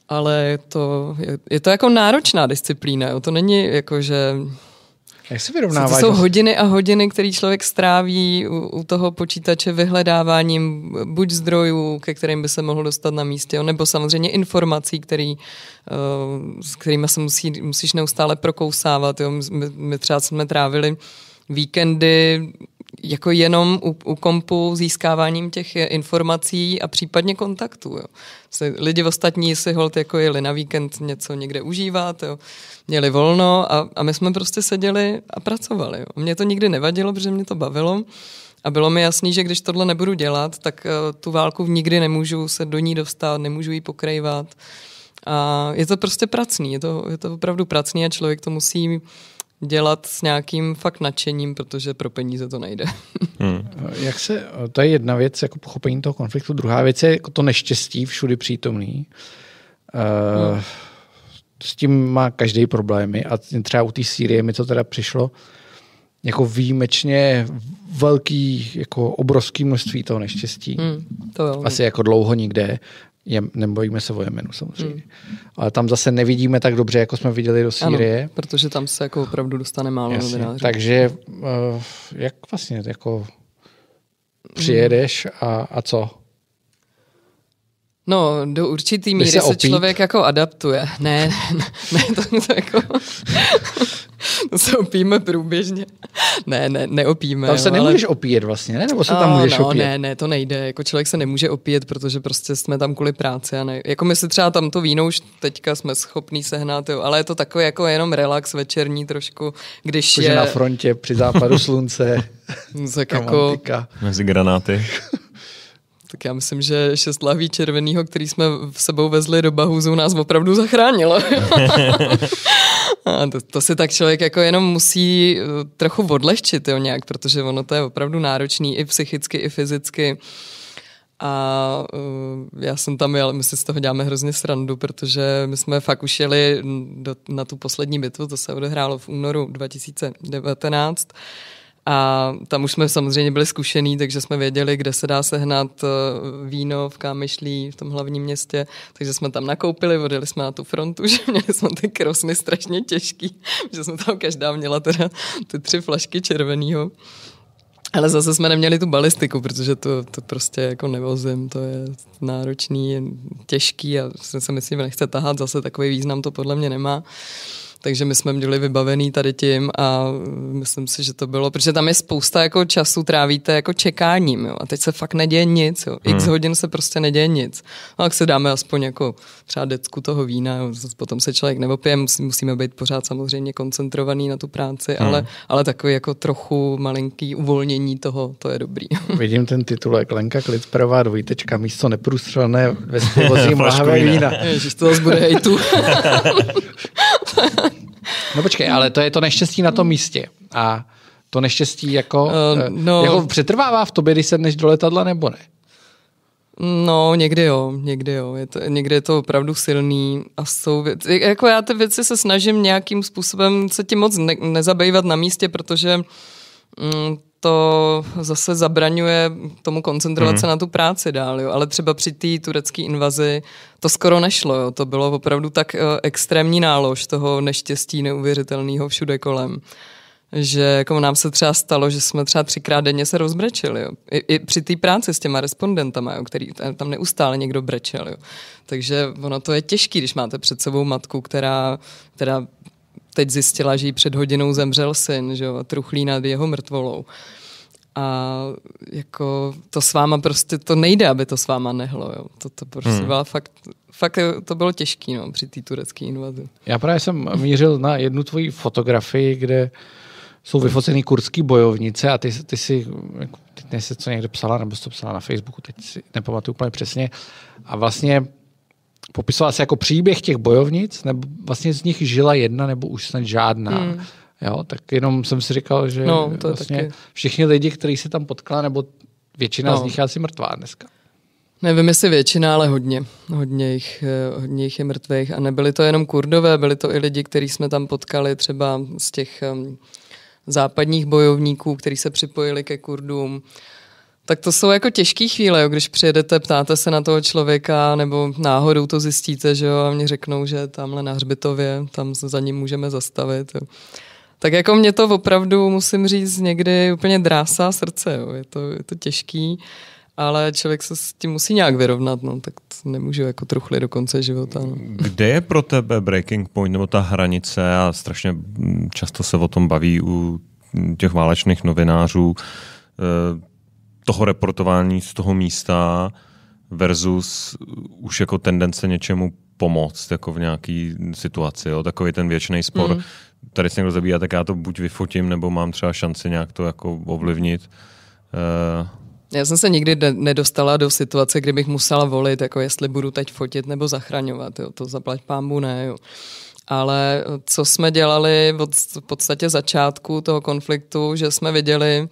Ale to, je, je to jako náročná disciplína, jo. to není jako, že jak se To jsou hodiny a hodiny, které člověk stráví u, u toho počítače vyhledáváním buď zdrojů, ke kterým by se mohl dostat na místě, nebo samozřejmě informací, který, eh, s kterými se musí, musíš neustále prokousávat. Jo. My, my třeba jsme trávili uh, víkendy jako jenom u, u kompu získáváním těch informací a případně kontaktů. Jo. Se, lidi ostatní si hold jako jeli na víkend něco někde užívat, jo. měli volno a, a my jsme prostě seděli a pracovali. Jo. Mě to nikdy nevadilo, protože mě to bavilo a bylo mi jasný, že když tohle nebudu dělat, tak uh, tu válku nikdy nemůžu se do ní dostat, nemůžu ji pokrývat. A je to prostě pracný, je to, je to opravdu pracný a člověk to musí dělat s nějakým fakt nadšením, protože pro peníze to nejde. Hmm. Jak se, to je jedna věc, jako pochopení toho konfliktu. Druhá věc je jako to neštěstí všudy přítomný. Uh, hmm. S tím má každý problémy a třeba u té Sýrie mi to teda přišlo jako výjimečně velký, jako obrovský množství toho neštěstí. Hmm, to Asi jako dlouho nikde je, nebojíme se o Jemenu samozřejmě. Mm. Ale tam zase nevidíme tak dobře, jako jsme viděli do Sýrie. Ano, protože tam se jako opravdu dostane málo Jasně. novinářů. Takže uh, jak vlastně jako přijedeš a, a co? No, do určitý míry Když se, se člověk jako adaptuje. Ne, ne, ne to, to jako... to se opíme průběžně. Ne, ne, neopíme. Tam se nemůžeš ale... opíjet vlastně, ne? Nebo se tam můžeš no, opíjet? Ne, ne, to nejde. Jako člověk se nemůže opíjet, protože prostě jsme tam kvůli práci. A ne... Jako my si třeba tam to víno už teďka jsme schopní sehnat, jo, ale je to takový jako jenom relax večerní trošku, když Kože je... na frontě při západu slunce. No, tak jako... Mezi granáty. Tak já myslím, že šest lahví červeného, který jsme v sebou vezli do Bahuzu, nás opravdu zachránilo. to, to si tak člověk jako jenom musí eh, trochu odlehčit jo, nějak, protože ono to je opravdu náročný i psychicky, i fyzicky. A uh, já jsem tam jel, my si z toho děláme hrozně srandu, protože my jsme fakt už jeli do, na tu poslední bitvu, to se odehrálo v únoru 2019 a tam už jsme samozřejmě byli zkušený, takže jsme věděli, kde se dá sehnat eh, víno v Kámyšlí, v tom hlavním městě. Takže jsme tam nakoupili, odjeli jsme na tu frontu, že měli jsme ty krosny strašně těžký, že jsme tam každá měla teda ty tři flašky červeného. Ale zase jsme neměli tu balistiku, protože to, to prostě jako nevozím, to je náročný, těžký a se myslím, nechce tahat, zase takový význam to podle mě nemá. Uh, takže my jsme měli vybavený tady tím a myslím si, že to bylo, protože tam je spousta jako času trávíte jako čekáním, jo, a teď se fakt neděje nic, jo, x hmm. hodin se prostě neděje nic. No jak se dáme aspoň jako třeba decku toho vína, jo, potom se člověk neopije, musí, musíme být pořád samozřejmě koncentrovaný na tu práci, hmm. ale, ale takový jako trochu malinký uvolnění toho, to je dobrý. Vidím ten titulek Lenka Klitperová dvojtečka místo neprůstřelné ve spolozí mláhvé vína. Ježiš, to zase bude hejtu. No počkej, ale to je to neštěstí na tom místě. A to neštěstí jako, uh, no, jako přetrvává v tobě, když sedneš do letadla, nebo ne? No, někdy jo, někdy jo. Je to, někdy je to opravdu silný a jsou věci, jako já ty věci se snažím nějakým způsobem se tím moc ne, nezabývat na místě, protože mm, to zase zabraňuje tomu koncentrovat mm. se na tu práci dál, jo. ale třeba při té turecké invazi to skoro nešlo, jo. to bylo opravdu tak uh, extrémní nálož toho neštěstí neuvěřitelného všude kolem že jako nám se třeba stalo, že jsme třeba třikrát denně se rozbrečeli. Jo. I, I při té práci s těma respondentama, jo, který tam neustále někdo brečel. Jo. Takže ono to je těžké, když máte před sebou matku, která, která teď zjistila, že jí před hodinou zemřel syn, že jo, truchlí nad jeho mrtvolou. A jako to s váma prostě, to nejde, aby to s váma nehlo, jo. To, to prostě hmm. byla fakt, fakt to bylo těžké, no, při té turecké invazi. Já právě jsem mířil na jednu tvoji fotografii, kde jsou vyfocený kurdský bojovnice a ty, ty si, jako, teď co někde psala, nebo jsi to psala na Facebooku, teď si nepamatuju úplně přesně. A vlastně popisovala se jako příběh těch bojovnic, nebo vlastně z nich žila jedna nebo už snad žádná. Hmm. Jo, tak jenom jsem si říkal, že no, to vlastně taky. všichni lidi, kteří se tam potkala, nebo většina no. z nich je asi mrtvá dneska. Nevím, jestli většina, ale hodně. Hodně jich, eh, hodně jich je mrtvých. A nebyly to jenom kurdové, byli to i lidi, který jsme tam potkali třeba z těch um, západních bojovníků, kteří se připojili ke kurdům. Tak to jsou jako těžké chvíle, jo, když přijedete, ptáte se na toho člověka, nebo náhodou to zjistíte, že jo, a mě řeknou, že tamhle na hřbitově, tam se za ním můžeme zastavit. Jo. Tak jako mě to opravdu, musím říct, někdy úplně drásá srdce, jo. Je, to, je to těžký, ale člověk se s tím musí nějak vyrovnat, no, tak nemůžu jako truchli do konce života. No. Kde je pro tebe breaking point nebo ta hranice a strašně mm, často se o tom baví u těch válečných novinářů, eh, toho reportování z toho místa versus už jako tendence něčemu pomoct jako v nějaký situaci. Jo? Takový ten věčný spor. Mm. Tady se někdo zabíjá, tak já to buď vyfotím, nebo mám třeba šanci nějak to jako ovlivnit. Uh... Já jsem se nikdy nedostala do situace, kdy bych musela volit, jako jestli budu teď fotit nebo zachraňovat. Jo? To zaplať pámu, ne. Jo? Ale co jsme dělali od v podstatě začátku toho konfliktu, že jsme viděli,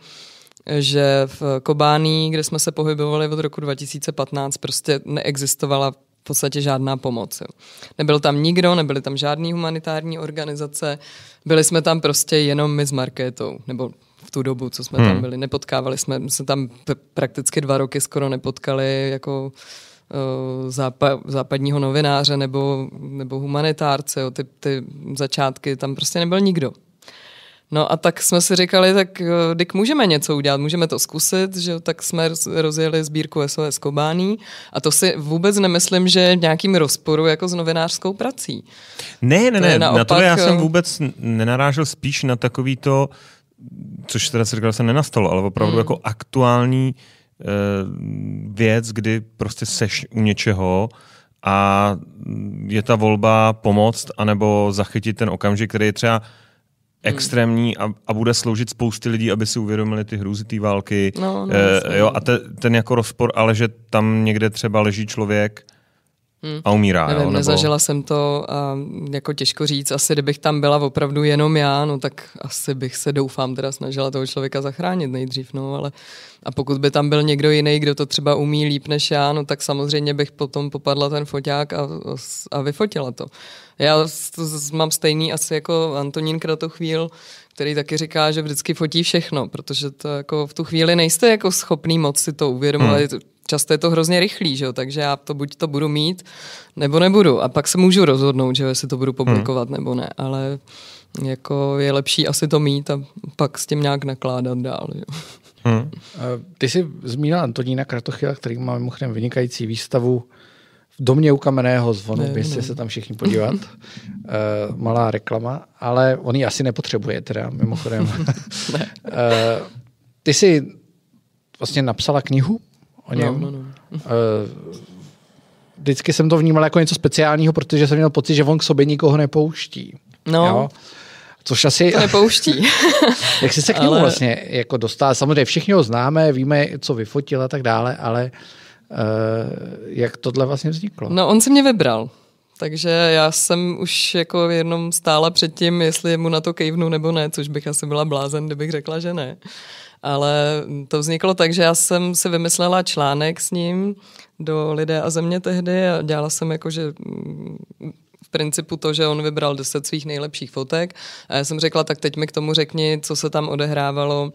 že v Kobání, kde jsme se pohybovali od roku 2015, prostě neexistovala v podstatě žádná pomoc. Jo. Nebyl tam nikdo, nebyly tam žádné humanitární organizace, byli jsme tam prostě jenom my s Markétou, nebo v tu dobu, co jsme hmm. tam byli. Nepotkávali jsme se tam p- prakticky dva roky skoro nepotkali jako uh, zápa- západního novináře nebo, nebo humanitárce. Jo. Ty, ty začátky tam prostě nebyl nikdo. No a tak jsme si říkali, tak eh, Dick, můžeme něco udělat, můžeme to zkusit, že tak jsme rozjeli sbírku SOS Kobání a to si vůbec nemyslím, že v nějakým rozporu jako s novinářskou prací. Ne, ne, to ne, naopak... na to já jsem eh, vůbec nenarážel spíš na takový to, což teda si říkal, se nenastalo, ale opravdu hmm. jako aktuální uh, věc, kdy prostě seš u něčeho, a je ta volba pomoct anebo zachytit ten okamžik, který je třeba extrémní a, a bude sloužit spoustě lidí, aby si uvědomili ty hrůzy té války. No, no, e, jo, no. a te, ten jako rozpor, ale že tam někde třeba leží člověk, Mm. a umírá. Nevím, jo, nebo... nezažila jsem to, a jako těžko říct, asi kdybych tam byla opravdu jenom já, no tak asi bych se doufám teda snažila toho člověka zachránit nejdřív, no ale a pokud by tam byl někdo jiný, kdo to třeba umí líp než já, no tak samozřejmě bych potom popadla ten foťák a, a vyfotila to. Já mám stejný asi jako Antonín Kratochvíl, který taky říká, že vždycky fotí všechno, protože to jako v tu chvíli nejste jako schopný moc si to uvědomovat. Hmm často je to hrozně rychlý, že jo? takže já to buď to budu mít, nebo nebudu. A pak se můžu rozhodnout, že jestli to budu hmm. publikovat hmm. nebo ne, ale jako je lepší asi to mít a pak s tím nějak nakládat dál. Že? Hmm. Ty jsi zmínil Antonína Kratochila, který má mimochodem vynikající výstavu v domě u kamenného zvonu, ne, běžte se tam všichni podívat. uh, malá reklama, ale on ji asi nepotřebuje teda, mimochodem. uh, ty jsi vlastně napsala knihu o něm. No, no, no. Uh, vždycky jsem to vnímal jako něco speciálního, protože jsem měl pocit, že on k sobě nikoho nepouští. No. Jo? Což asi... To nepouští. jak jsi se k němu ale... vlastně jako dostal? Samozřejmě všichni ho známe, víme, co vyfotil a tak dále, ale uh, jak tohle vlastně vzniklo? No on si mě vybral. Takže já jsem už jako jenom stála před tím, jestli mu na to kejvnu nebo ne, což bych asi byla blázen, kdybych řekla, že ne. Ale to vzniklo tak, že já jsem si vymyslela článek s ním do Lidé a země tehdy a dělala jsem jako, že mm, v principu to, že on vybral deset svých nejlepších fotek a já jsem řekla, tak teď mi k tomu řekni, co se tam odehrávalo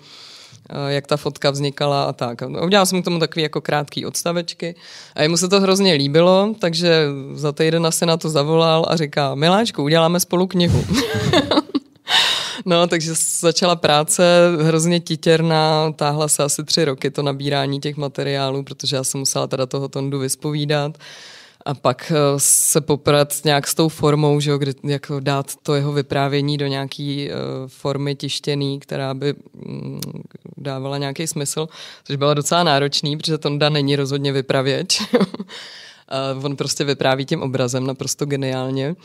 eh, jak ta fotka vznikala a tak. Udělala jsem k tomu takový jako krátký odstavečky a jemu se to hrozně líbilo, takže za týden asi na to zavolal a říká, miláčku, uděláme spolu knihu. No, takže začala práce hrozně titěrná, táhla se asi tři roky to nabírání těch materiálů, protože já jsem musela teda toho tondu vyspovídat. A pak eh, se poprat nějak s tou formou, že jo, kdy, jak dát to jeho vyprávění do nějaké uh, eh, formy tištěný, která by mm, dávala nějaký smysl, což byla docela náročný, protože Tonda není rozhodně vypravěč. on prostě vypráví tím obrazem naprosto geniálně.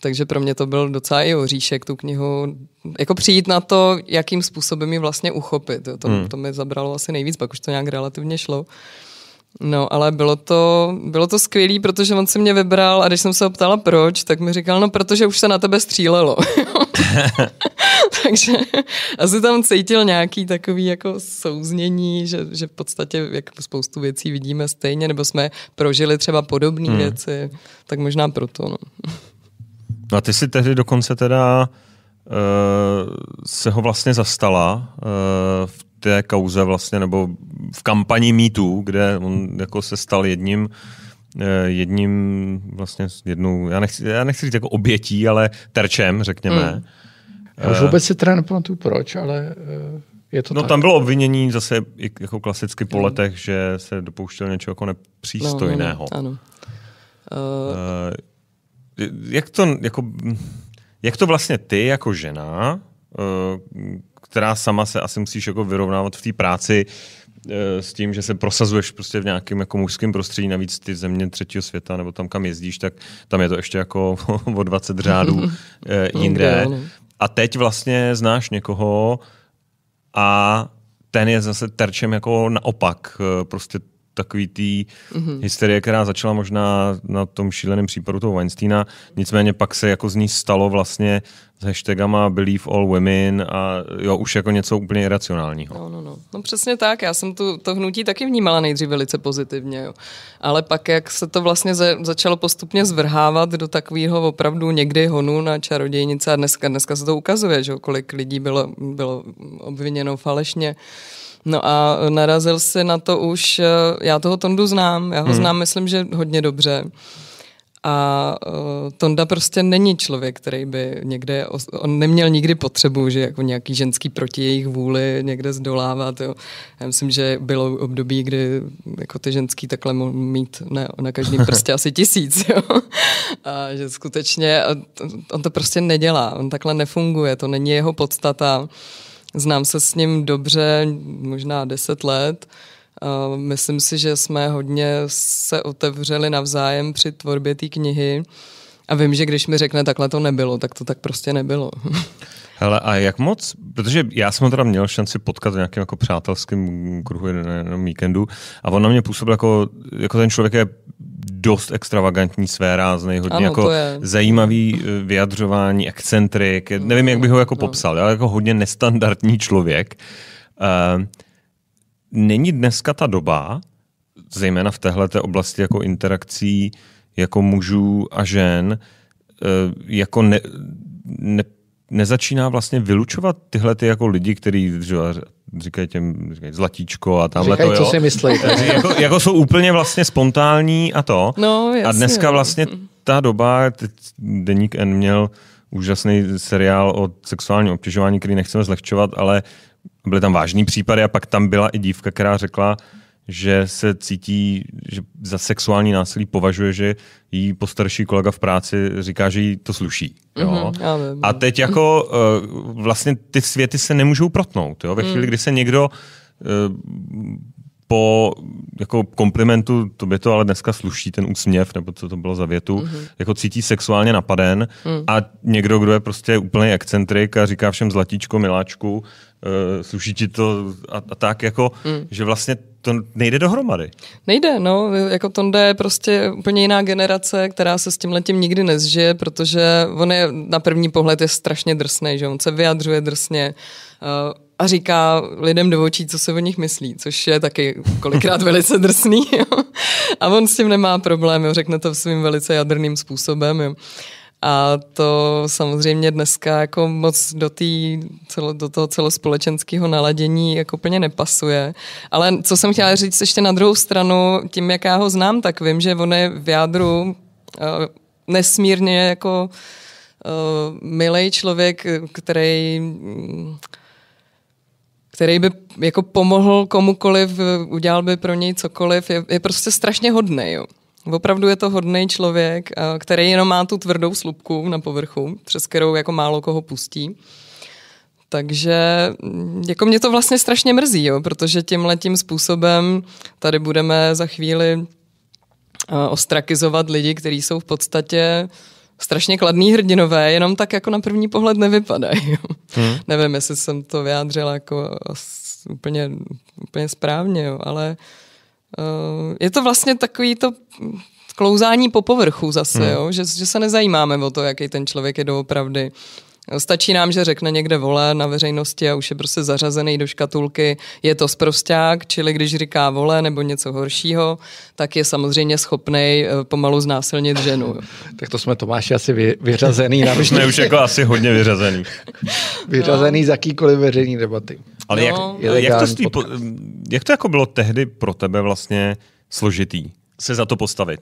Takže pro mě to byl docela i oříšek tu knihu, jako přijít na to, jakým způsobem ji vlastně uchopit. To, hmm. to mi zabralo asi nejvíc, pak už to nějak relativně šlo. No, ale bylo to, bylo to skvělé, protože on se mě vybral a když jsem se ho ptala proč, tak mi říkal, no protože už se na tebe střílelo. Takže asi tam cítil nějaký takový jako souznění, že, že v podstatě jak spoustu věcí vidíme stejně, nebo jsme prožili třeba podobné hmm. věci, tak možná proto. No. No a ty si tehdy dokonce teda uh, se ho vlastně zastala uh, v té kauze vlastně, nebo v kampani mýtů, kde on jako se stal jedním eh, jedním vlastně jednou, já nechci, já nechci říct jako obětí, ale terčem, řekněme. Mm. Já už vůbec si teda nepamatuju proč, ale je to No tak. tam bylo obvinění zase jako klasicky po hmm. letech, že se dopouštěl něčeho jako nepřístojného. No, no, no, ano. uh jak to, jako, jak to vlastně ty jako žena, eh, která sama se asi musíš jako vyrovnávat v té práci eh, s tím, že se prosazuješ prostě v nějakém jako mužském prostředí, navíc ty země třetího světa, nebo tam, kam jezdíš, tak tam je to ještě jako o 20 řádů eh, jinde. A teď vlastně znáš někoho a ten je zase terčem jako naopak. Prostě takový té mm-hmm. hysterie, která začala možná na tom šíleném případu toho Weinsteina, nicméně pak se jako z ní stalo vlastně s hashtagama Believe All Women a jo, už jako něco úplně iracionálního. No, no, no. no přesně tak, já jsem tu, to hnutí taky vnímala nejdřív velice pozitivně, jo. ale pak jak se to vlastně za, začalo postupně zvrhávat do takového opravdu někdy honu na čarodějnice a dneska, dneska se to ukazuje, že kolik lidí bylo, bylo obviněno falešně, No a narazil si na to už, eh, já toho Tondu znám, já ho hmm. znám, myslím, že hodně dobře. A uh, Tonda prostě není člověk, který by někde, on neměl nikdy potřebu, že jako nějaký ženský proti jejich vůli někde zdolávat. Jo. Já myslím, že bylo období, kdy jako ty ženský takhle mohl mít ne, na každý prostě asi tisíc. Jo. A že skutečně on to prostě nedělá, on takhle nefunguje, to není jeho podstata. Znám se s ním dobře, možná deset let. Myslím si, že jsme hodně se otevřeli navzájem při tvorbě té knihy. A vím, že když mi řekne, takhle to nebylo, tak to tak prostě nebylo. Hele, a jak moc, protože já jsem ho teda měl šanci potkat v nějakém jako přátelském kruhu jenom víkendu a on na mě působil jako, jako ten člověk je dost extravagantní, své rázny, hodně ano, jako zajímavý eh, vyjadřování, excentrik, mm. nevím, jak bych ho jako no. popsal, ale jako hodně nestandardní člověk. Uh, není dneska ta doba, zejména v téhle oblasti jako interakcí jako mužů a žen, eh, jako ne, ne, nezačíná vlastně vylučovat tyhle ty jako lidi, kteří říkají těm říkají zlatíčko a tamhle říkají, to, jo. co si myslíte. jako, jako, jsou úplně vlastně spontánní a to. No, jasně, a dneska no. vlastně mm. ta doba, Deník N měl úžasný seriál o sexuálním obtěžování, který nechceme zlehčovat, ale byly tam vážný případy a pak tam byla i dívka, která řekla, že se cítí, že za sexuální násilí považuje, že jí postarší kolega v práci říká, že jí to sluší. Jo? Mm-hmm, a no. teď jako uh, vlastně ty světy se nemůžou protnout. Jo? Ve mhm. chvíli, mm. kdy se někdo uh, po jako komplimentu, to by to ale dneska sluší, ten úsměv, nebo co to bylo za větu, mm-hmm. jako cítí sexuálně napaden mm. a někdo, kdo je prostě úplně excentrik a říká všem zlatíčko, miláčku, uh, sluší ti to a, a tak, jako, mm. že vlastně to nejde dohromady. Nejde, no, jako to je prostě úplně jiná generace, která se s tím letím nikdy nezžije, protože on je na první pohled je strašně drsný, že on se vyjadřuje drsně, uh, a říká lidem do očí, co se o nich myslí, což je taky kolikrát velice drsný. Jo. A on s tím nemá problém, jo. řekne to svým velice jadrným způsobem. Jo. A to samozřejmě dneska jako moc do, tý, celo, do toho celospolečenského naladění jako úplně nepasuje. Ale co jsem chtěla říct ještě na druhou stranu, tím, jak já ho znám, tak vím, že on je v jádru uh, nesmírně jako uh, milej člověk, který který by jako pomohl komukoliv, udělal by pro něj cokoliv, je, je prostě strašně hodný. Jo. Opravdu je to hodný člověk, eh, který jenom má tu tvrdou slupku na povrchu, přes kterou jako málo koho pustí. Takže mm, jako mě to vlastně strašně mrzí, jo, protože tímhle tím způsobem tady budeme za chvíli eh, ostrakizovat lidi, kteří jsou v podstatě strašně kladný hrdinové, jenom tak jako na první pohled nevypadají. Hmm. Nevím, jestli jsem to vyjádřila jako úplně, úplně správně, jo, ale uh, Eh, je to vlastně takový to klouzání po povrchu zase, hmm. jo? Že, že se nezajímáme o to, jaký ten člověk je doopravdy. Stačí nám, že řekne někde vole na veřejnosti a už je prostě zařazený do škatulky. Je to zprosták, čili když říká vole nebo něco horšího, tak je samozřejmě schopný eh, pomalu znásilnit ženu. tak to jsme Tomáši asi vy, vyřazený. Na... jsme už jako asi hodně vyřazený. vyřazený no. z jakýkoliv veřejný debaty. Ale no. jak, jak, to stý, po, jak to jako bylo tehdy pro tebe vlastně složitý se za to postavit?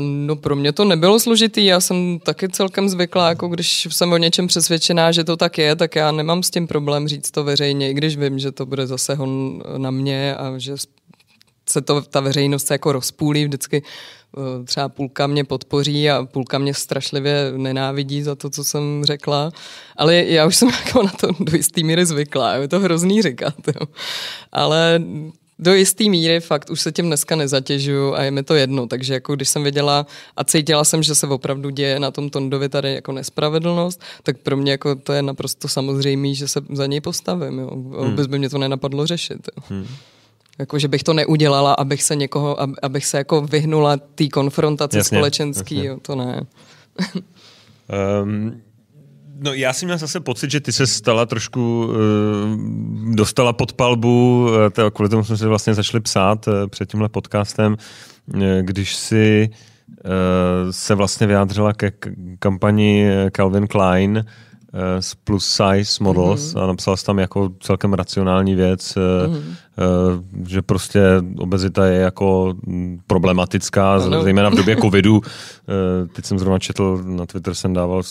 No pro mě to nebylo složitý, já jsem taky celkem zvyklá, jako když jsem o něčem přesvědčená, že to tak je, tak já nemám s tím problém říct to veřejně, i když vím, že to bude zase hon na mě a že se to ta veřejnost se jako rozpůlí vždycky e, třeba půlka mě podpoří a půlka mě strašlivě nenávidí za to, co jsem řekla, ale já už jsem jako na to do jistý míry zvyklá, je to hrozný říkat. Jo. Ale do jisté míry fakt už se tím dneska nezatěžuju a je mi to jedno, takže jako když jsem viděla a cítila jsem, že se opravdu děje na tom Tondovi tady jako nespravedlnost, tak pro mě jako to je naprosto samozřejmé, že se za něj postavím. Jo. Vůbec hmm. by mě to nenapadlo řešit. Jo. Hmm. Jako, že bych to neudělala, abych se někoho, abych se jako vyhnula té konfrontaci společenské, to ne. um, No já jsem měl zase pocit, že ty se stala trošku, uh, dostala pod palbu, uh, kvůli tomu jsme se vlastně začali psát uh, před tímhle podcastem, uh, když si uh, se vlastně vyjádřila ke kampani Calvin Klein, Eh, z plus size models mm-hmm. a napsal jsi tam jako celkem racionální věc, mm-hmm. že prostě obezita je jako problematická, ano. zejména v době covidu. Teď jsem zrovna četl, na Twitter jsem dával,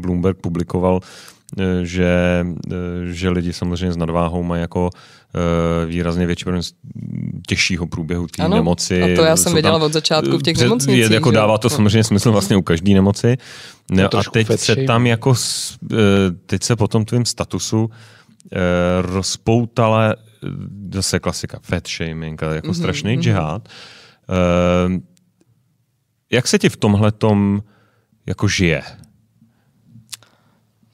Bloomberg publikoval, že, že lidi samozřejmě s nadváhou mají jako Eh, výrazně větší těžšího průběhu té nemoci. A to já jsem viděla od začátku v těch eh, před, nemocnicích. Je, jako dává to samozřejmě smysl vlastně u každé nemoci. Ne, no, a teď fetři. se tam jako, eh, teď se po tom tvým statusu rozpoutala zase klasika fat shaming, jako mm-hmm, strašný mm-hmm. džihad. Jak se ti v tomhle tom jako žije?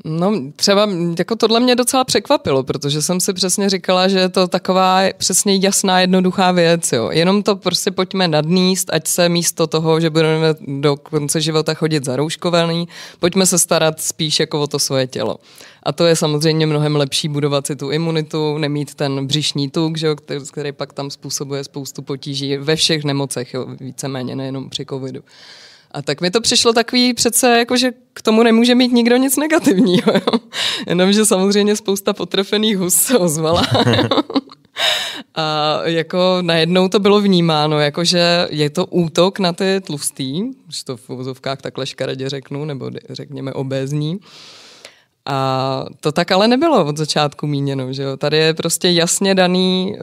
No třeba jako tohle mě docela překvapilo, protože jsem si přesně říkala, že je to taková přesně jasná, jednoduchá věc. Jo. Jenom to prostě pojďme nadníst, ať se místo toho, že budeme do konce života chodit zarouškovaný, pojďme se starat spíš jako o to svoje tělo. A to je samozřejmě mnohem lepší budovat si tu imunitu, nemít ten břišní tuk, že jo, který, který pak tam způsobuje spoustu potíží ve všech nemocech, jo, víceméně nejenom při covidu. A tak mi to přišlo takový přece, jako že k tomu nemůže mít nikdo nic negativního. Jo? Jenomže samozřejmě spousta potrefených hus se ozvala. Jo? A jako najednou to bylo vnímáno, jako že je to útok na ty tlustý, že to v uvozovkách takhle škaredě řeknu, nebo řekněme obézní. A to tak ale nebylo od začátku míněno, že jo. Tady je prostě jasně daný, eh,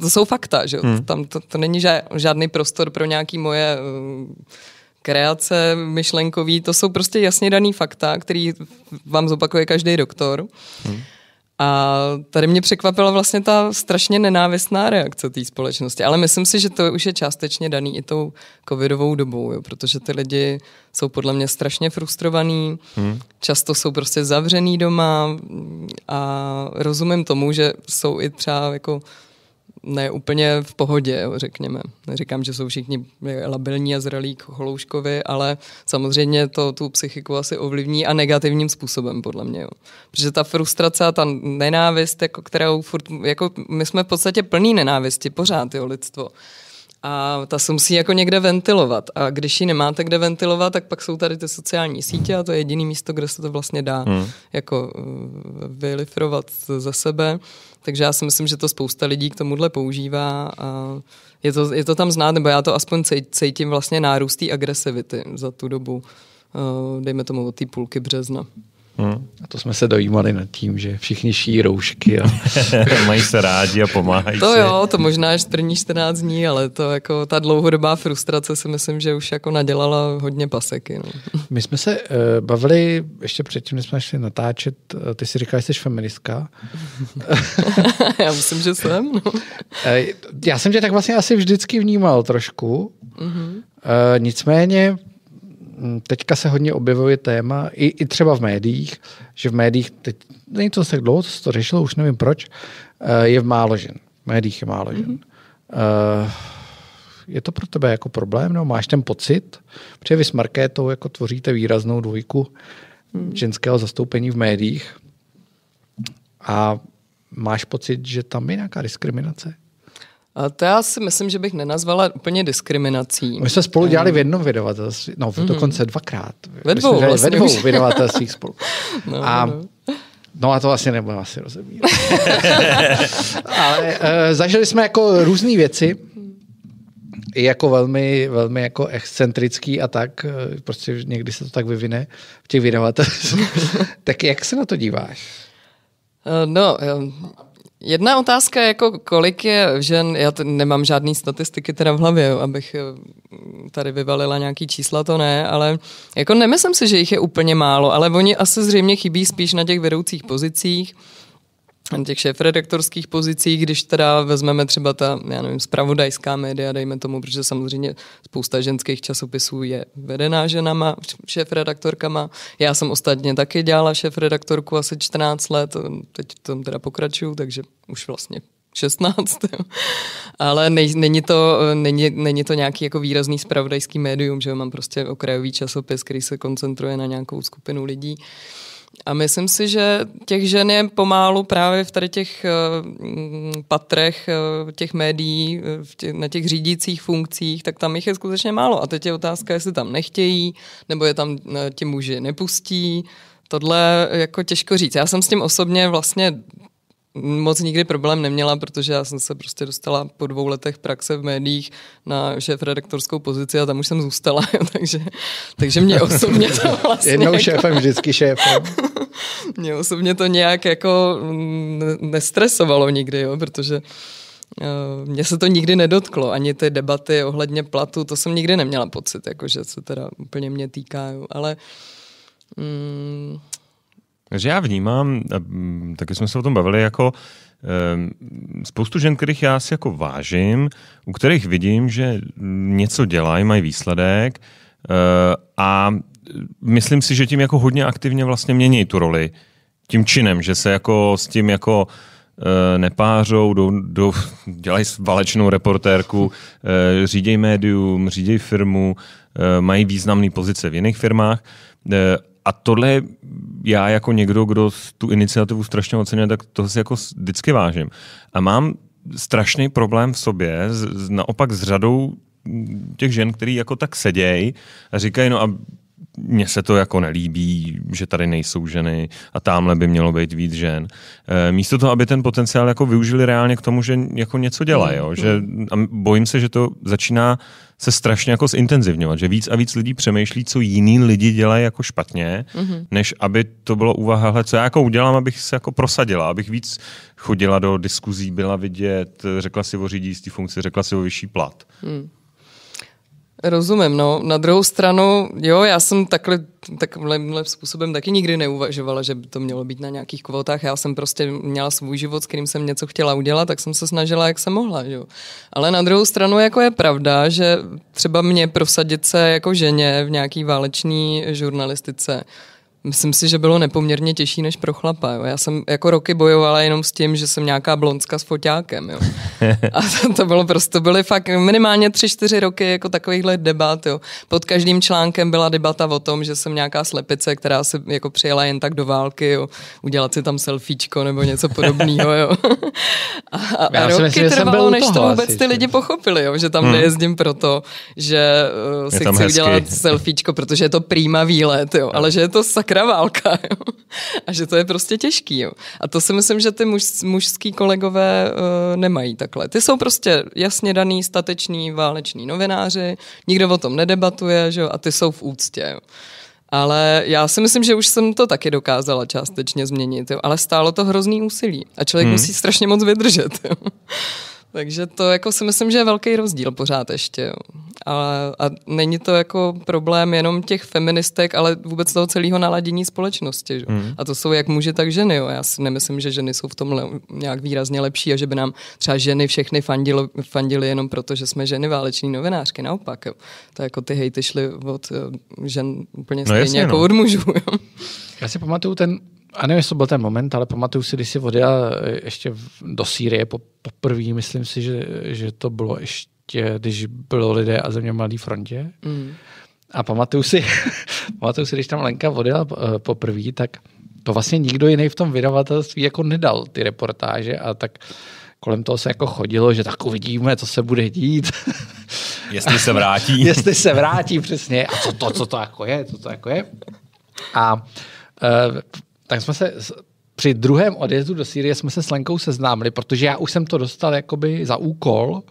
to jsou fakta, že hmm. tam to, to není žádný prostor pro nějaký moje eh, kreace myšlenkový, to jsou prostě jasně daný fakta, který vám zopakuje každý doktor. Hmm. A tady mě překvapila vlastně ta strašně nenávistná reakce té společnosti, ale myslím si, že to už je částečně daný i tou covidovou dobou, jo, protože ty lidi jsou podle mě strašně frustrovaní, hmm. často jsou prostě zavřený doma a rozumím tomu, že jsou i třeba jako ne úplně v pohodě, řekněme. Neříkám, že jsou všichni labilní a zralí k Holouškovi, ale samozřejmě to tu psychiku asi ovlivní a negativním způsobem, podle mě. Jo. Protože ta frustrace a ta nenávist, jako, kterou furt, jako my jsme v podstatě plní nenávisti pořád, jo, lidstvo a ta se musí jako někde ventilovat. A když ji nemáte kde ventilovat, tak pak jsou tady ty sociální sítě a to je jediné místo, kde se to vlastně dá hmm. jako eh, vylifrovat ze sebe. Takže já si myslím, že to spousta lidí k tomuhle používá a je to, je to tam znát, nebo já to aspoň cítím vlastně nárůstý agresivity za tu dobu, eh, dejme tomu od té půlky března. Hmm. A to jsme se dojímali nad tím, že všichni šijí roušky. A... Mají se rádi a pomáhají To si. jo, to možná až první 14 dní, ale to jako ta dlouhodobá frustrace si myslím, že už jako nadělala hodně paseky. No. My jsme se uh, bavili ještě předtím, než jsme šli natáčet, eh, ty si říkala, že jsi feministka. já myslím, že jsem. No. Eh, já jsem tě tak vlastně asi vždycky vnímal trošku. Mm-hmm. Uh, nicméně Mm, teďka se hodně objevuje téma, i, i třeba v médiích, že v médiích, teď není to tak dlouho, co se to řešilo, už nevím proč, eh, je v málo žen. V médiích je málo žen. Mm-hmm. Uh, je to pro tebe jako problém? No, máš ten pocit? Protože vy s Markétou jako tvoříte výraznou dvojku mm-hmm. ženského zastoupení v médiích a máš pocit, že tam je nějaká diskriminace? A to já si myslím, že bych nenazvala úplně diskriminací. My jsme spolu dělali v ehm. jednom vydavatelství, no mm-hmm. dokonce mhm. dvakrát. Ve dvou, vlastně. Ve dvou vydavatelstvích spolu. No, no, a, no. No a to vlastně nebudeme asi rozumět. Ale e, zažili jsme jako různé věci, i jako velmi, velmi jako excentrický a tak, eh, prostě někdy se to tak vyvine v těch vydavatelstvích. tak jak se na to díváš? Eh, no, Jedna otázka je, jako kolik je žen, já nemám žádné statistiky teda v hlavě, abych eh, tady vyvalila nějaký čísla, to ne, ale jako nemyslím si, že jich je úplně málo, ale oni asi zřejmě chybí spíš na těch vedoucích pozicích, na těch šéfredaktorských pozicích, když teda vezmeme třeba ta, já nevím, spravodajská média, dejme tomu, protože samozřejmě spousta ženských časopisů je vedená ženama, šéfredaktorkama. Já jsem ostatně taky dělala šéfredaktorku asi 14 let, teď tom teda pokračuju, takže už vlastně 16. Ale ne, není, to, není, není to nějaký jako výrazný spravodajský médium, že mám prostě okrajový časopis, který se koncentruje na nějakou skupinu lidí. Uh, a myslím si, že těch žen je pomálu právě v tady těch uh, patrech, uh, těch médií, eh, v na těch řídících funkcích, tak tam jich je skutečně málo. A teď je otázka, jestli tam nechtějí, nebo je tam uh, ti muži nepustí. Tohle jako těžko říct. Já jsem s tím osobně vlastně moc nikdy problém neměla, protože já jsem se prostě dostala po dvou letech praxe v médiích na šéf redaktorskou pozici a tam už jsem zůstala, jo, takže, takže mě osobně to vlastně... Jednou jako, šéfem, vždycky šéfem. mě osobně to nějak jako mm, nestresovalo nikdy, jo, protože eh, mě se to nikdy nedotklo, ani ty debaty ohledně platu, to jsem nikdy neměla pocit, jako že se teda úplně mě týká, jo, ale mm, takže já vnímám, mm, taky jsme se o tom bavili, jako spoustu žen, kterých já si jako vážím, u kterých vidím, že něco dělají, mají výsledek eh, a myslím si, že tím jako hodně aktivně vlastně mění tu roli tím činem, že se jako s tím jako eh, nepářou, do, do, dělají valečnou reportérku, eh, řídějí médium, řídějí firmu, mají významné pozice v jiných firmách a tohle já jako někdo, kdo tu iniciativu strašně oceňuje, tak to si jako vždycky vážím. A mám strašný problém v sobě, z, z, naopak s řadou mm, těch žen, který jako tak sedějí a říkají, no a mně se to jako nelíbí, že tady nejsou ženy a tamhle by mělo být víc žen. E, místo toho, aby ten potenciál jako využili reálně k tomu, že jako něco dělají. Mm. Že, a bojím se, že to začíná se strašně jako zintenzivňovat, že víc a víc lidí přemýšlí, co jiný lidi dělají jako špatně, mm-hmm. než aby to bylo úvaha, hle, co já jako udělám, abych se jako prosadila, abych víc chodila do diskuzí, byla vidět, řekla si o řídící funkci, řekla si o vyšší plat. Mm. Rozumím, no. Na druhou stranu, jo, já jsem takhle, takhle způsobem taky nikdy neuvažovala, že by to mělo být na nějakých kvotách. Já jsem prostě měla svůj život, s kterým jsem něco chtěla udělat, tak jsem se snažila, jak jsem mohla, jo. Ale na druhou stranu, jako je pravda, že třeba mě prosadit se jako ženě v nějaký váleční žurnalistice, Myslím si, že bylo nepoměrně těžší než pro chlapa. Jo. Já jsem jako roky bojovala jenom s tím, že jsem nějaká blondka s foťákem. Jo. A to, to bylo prostě, byly fakt minimálně tři, čtyři roky jako takovýchhle debat. Jo. Pod každým článkem byla debata o tom, že jsem nějaká slepice, která se jako přijela jen tak do války, jo. udělat si tam selfiečko nebo něco podobného. Jo. A, a, a roky myslím, trvalo, než to vůbec ty lidi pochopili, jo, že tam hmm. nejezdím proto, že uh, si chci hezky. udělat selfiečko, protože je to prýma výlet, jo. ale že je to sak kraválka. Jo? A že to je prostě těžký. Jo? A to si myslím, že ty muž, mužský kolegové uh, nemají takhle. Ty jsou prostě jasně daný, stateční, váleční novináři, nikdo o tom nedebatuje že jo? a ty jsou v úctě. Jo? Ale já si myslím, že už jsem to taky dokázala částečně změnit, jo? ale stálo to hrozný úsilí a člověk hmm. musí strašně moc vydržet. Jo? Takže to jako si myslím, že je velký rozdíl pořád ještě. Ale, a není to jako problém jenom těch feministek, ale vůbec toho celého naladění společnosti. Že? Mm. A to jsou jak muži, tak ženy. Jo. Já si nemyslím, že ženy jsou v tom nějak výrazně lepší a že by nám třeba ženy všechny fandilo, fandili jenom proto, že jsme ženy váleční novinářky. Naopak, jo. to jako ty hejty šly od eh, žen úplně no jasně, jako no. od mužů. Jo. Já si pamatuju ten a nevím, jestli to byl ten moment, ale pamatuju si, když si odjel eh, ještě do Sýrie po, poprvé, myslím si, že, že to bylo ještě, když bylo lidé a země mladý frontě. Mm. A pamatuju si, pamatuju si, když tam Lenka odjela eh, poprvé, tak to vlastně nikdo jiný v tom vydavatelství jako nedal ty reportáže a tak kolem toho se jako chodilo, že tak uvidíme, co se bude dít. Jestli se vrátí. Jestli se vrátí, přesně. A co to, co to jako je, co to jako je. A eh, tak jsme se při druhém odjezdu do Sýrie jsme se s Lenkou seznámili, protože já už jsem to dostal jakoby za úkol,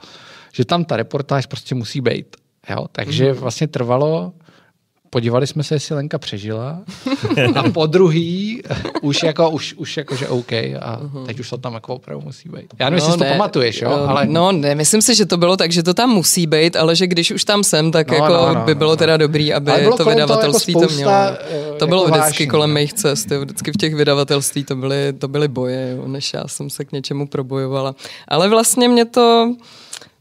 že tam ta reportáž prostě musí být. Jo? Takže mhm. vlastně trvalo podívali jsme se, jestli Lenka přežila a po druhý už jako, už, už jako, že OK a mhm. teď už to tam jako opravdu musí být. Já nevím, no, jestli ne, to pamatuješ, jo? No, ale... No ne, myslím si, že to bylo tak, že to tam musí být, ale že když už tam jsem, tak no, jako no, no, by no, bylo no, teda dobrý, aby to vydavatelství jako to, jako spousta, to mělo. Eh, to bylo jako vždycky vážný, kolem no. mých cest, jo. vždycky v těch vydavatelství to byly, to byly boje, jo, než já jsem se k něčemu probojovala. Ale vlastně mě to...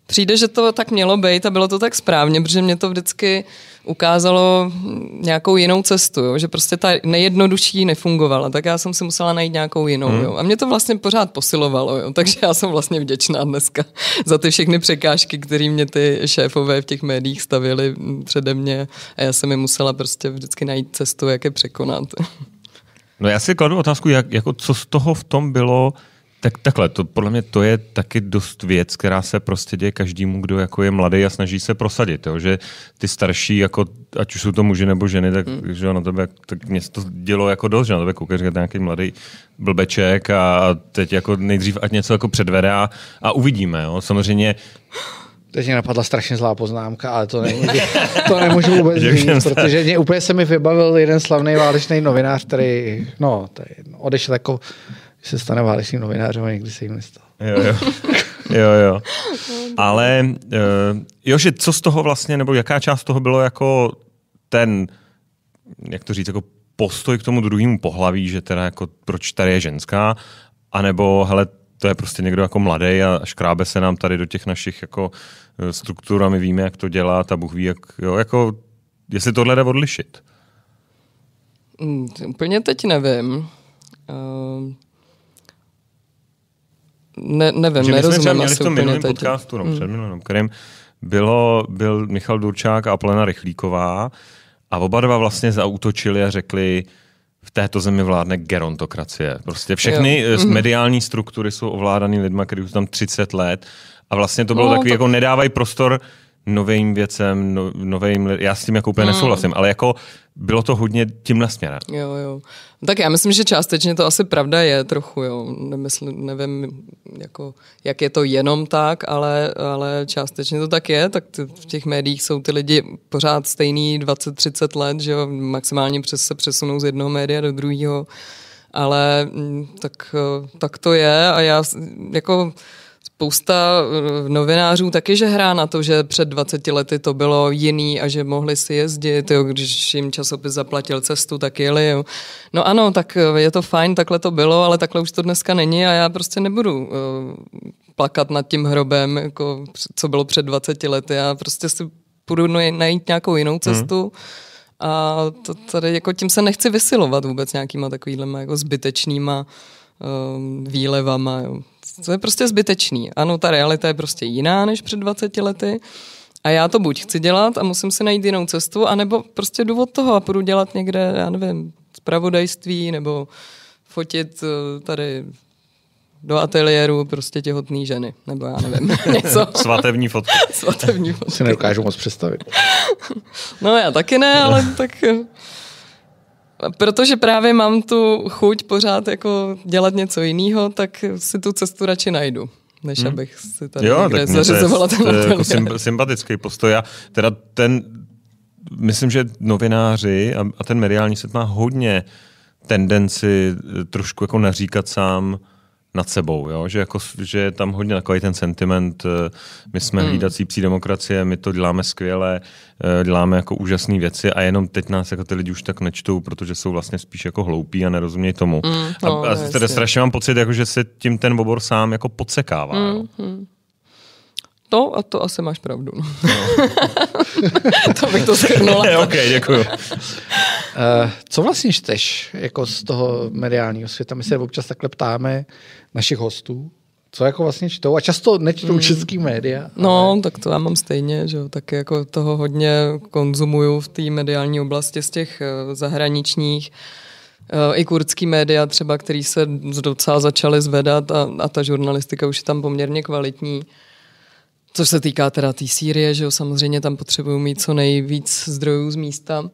Přijde, že to tak mělo být a bylo to tak správně, protože mě to vždycky ukázalo nějakou jinou cestu, jo? že prostě ta nejjednodušší nefungovala, tak já jsem si musela najít nějakou jinou. Hmm. Jo? A mě to vlastně pořád posilovalo, jo? takže já jsem vlastně vděčná dneska za ty všechny překážky, které mě ty šéfové v těch médiích stavili mm, přede mě a já jsem mi musela prostě vždycky najít cestu, jak je překonat. No já si kladu otázku, jak, jako co z toho v tom bylo, uh, tak takhle, to podle mě to je taky dost věc, která se prostě děje každému, kdo jako je mladý a snaží se prosadit, jo? že ty starší, jako, ať už jsou to muži nebo ženy, tak, hmm. že na tebe, tak mě to dělo jako dost, že na tebe koukáš, že nějaký mladý blbeček a teď jako nejdřív ať něco jako předvede a, a uvidíme. Jo? Samozřejmě Teď mě napadla strašně zlá poznámka, ale to nemůžu, to nemůžu vůbec říct, protože mě úplně se mi vybavil jeden slavný válečný novinář, který no, tady odešel jako se stane válečným novinářem a nikdy se jim nestalo. Jo, jo. jo, jo. Ale eh, jo, že co z toho vlastně, nebo jaká část toho bylo jako ten, jak to říct, jako postoj k tomu druhému pohlaví, že teda jako proč tady je ženská, anebo hele, to je prostě někdo jako mladý a škrábe se nám tady do těch našich jako eh, struktur a my víme, jak to dělat a Bůh ví, jak, jo, jako, jestli tohle jde odlišit. Mm, úplně teď nevím. Uh, ne, nevím, že nerozumím. jsme asi v tom minulém podcastu, no, mm. před minulým no, kterým bylo, byl Michal Durčák a Plena Rychlíková a oba dva vlastně zautočili a řekli, v této zemi vládne gerontokracie. Prostě všechny jo. Eh, mhm. mediální struktury jsou ovládané lidma, kteří jsou tam 30 let a vlastně to bylo no, takový, tak... jako nedávají prostor novým věcem, no, novým, já s tím jako úplně hmm. nesouhlasím, ale jako bylo to hodně tím nasměrem. Jo, jo. Tak já myslím, že částečně to asi pravda je trochu, jo. Nemysl, nevím, jako, jak je to jenom tak, ale, ale částečně to tak je. Tak t- v těch médiích jsou ty lidi pořád stejný 20-30 let, že jo, maximálně přes se přesunou z jednoho média do druhého. Ale mm, tak, eh, tak to je a já jako spousta eh, novinářů taky že hrá na to, že před 20 lety to bylo jiný a že mohli si jezdit, jo, když jim časopis zaplatil cestu, tak jeli. Jo. No ano, tak eh, je to fajn, takhle to bylo, ale takhle už to dneska není a já prostě nebudu eh, plakat nad tím hrobem, jako co bylo před 20 lety. Já prostě si půjdu najít nějakou jinou hmm. cestu. Hmm. A to tady jako tím se nechci vysilovat vůbec nějakýma takovýhlema jako zbytečnýma um, výlevama. Jo co je prostě zbytečný. Ano, ta realita je prostě jiná než před 20 lety a já to buď chci dělat a musím si najít jinou cestu, anebo prostě důvod toho a půjdu dělat někde, já nevím, zpravodajství nebo fotit eh, tady do ateliéru prostě těhotný ženy, nebo já nevím, něco. Svatební fotky. Svatební fotky. Si neukážu moc představit. No já taky ne, ale tak eh, Protože právě mám tu chuť pořád jako dělat něco jiného, tak si tu cestu radši najdu než hmm. abych si tady jo, někde zařizovala ten jako materiál. Jako sympatický postoj. A teda ten, myslím, že novináři a, a ten mediální svět má hodně tendenci trošku jako naříkat sám nad sebou, jo? že jako, že je tam hodně takový ten sentiment, eh, my jsme hmm. hlídací psí demokracie, my to děláme skvěle, eh, děláme jako úžasné věci a jenom teď nás jako ty lidi už tak nečtou, protože jsou vlastně spíš jako hloupí a nerozumějí tomu. Hmm, no, a, a no, teda strašně mám pocit, jako, že se tím ten obor sám jako podsekává. Hmm, jo? Hmm. hmm. To a to asi máš pravdu. No. no. to bych to shrnula. ok, děkuju. uh, co vlastně čteš jako z toho mediálního světa? My se občas takhle ptáme našich hostů, co jako vlastně čtou. A často nečtou hmm. český média. No, ale... tak to já mám stejně, že jo. jako toho hodně konzumuju v té mediální oblasti z těch eh, zahraničních eh, i kurdský média třeba, který se docela začaly zvedat a, a ta žurnalistika už je tam poměrně kvalitní. Co se týká teda té tý Sýrie, že jo, samozřejmě tam potřebuju mít co nejvíc zdrojů z místa.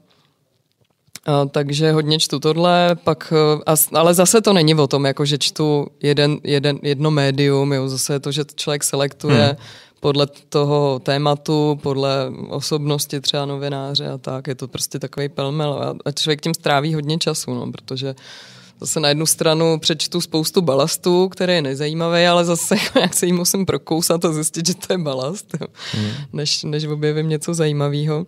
A, takže hodně čtu tohle, pak, eh, a, ale zase to není o tom, jako že čtu jeden, jeden, jedno médium, jo, zase je to, že člověk selektuje hmm. podle toho tématu, podle osobnosti třeba novináře a tak, je to prostě takový pelmel a, a člověk tím stráví hodně času, no, protože zase na jednu stranu přečtu spoustu balastu, který je nezajímavý, ale zase jak se jí musím prokousat a zjistit, že to je balast, hmm. než, než objevím něco zajímavého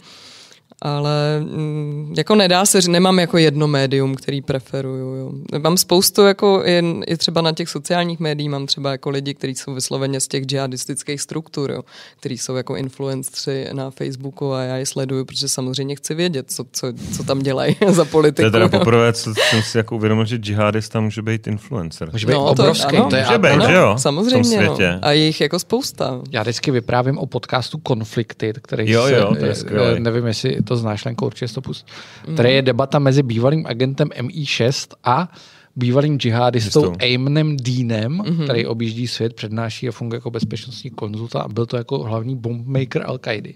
ale mm, jako nedá se, že nemám jako jedno médium, který preferuju. Jo. Mám spoustu, jako jen, i třeba na těch sociálních médiích, mám třeba jako lidi, kteří jsou vysloveně z těch džihadistických struktur, jo, kteří jsou jako influencři na Facebooku a já je sleduju, protože samozřejmě chci vědět, co, co, co tam dělají za politiku. To je teda poprvé, co jsem si jako uvědomil, že džihadista může být influencer. Může být no, obrovský. To, ano, to je, může být, ano, jo, samozřejmě. No. A jejich jako spousta. Já vždycky vyprávím o podcastu Konflikty, který jo, jo, se, to je nevím, jestli to znáš, Lenko, určitě to pust. Mm. Tady je debata mezi bývalým agentem MI6 a bývalým džihadistou Aimnem Deanem, mm-hmm. který objíždí svět, přednáší a funguje jako bezpečnostní konzulta a byl to jako hlavní bombmaker al qaidi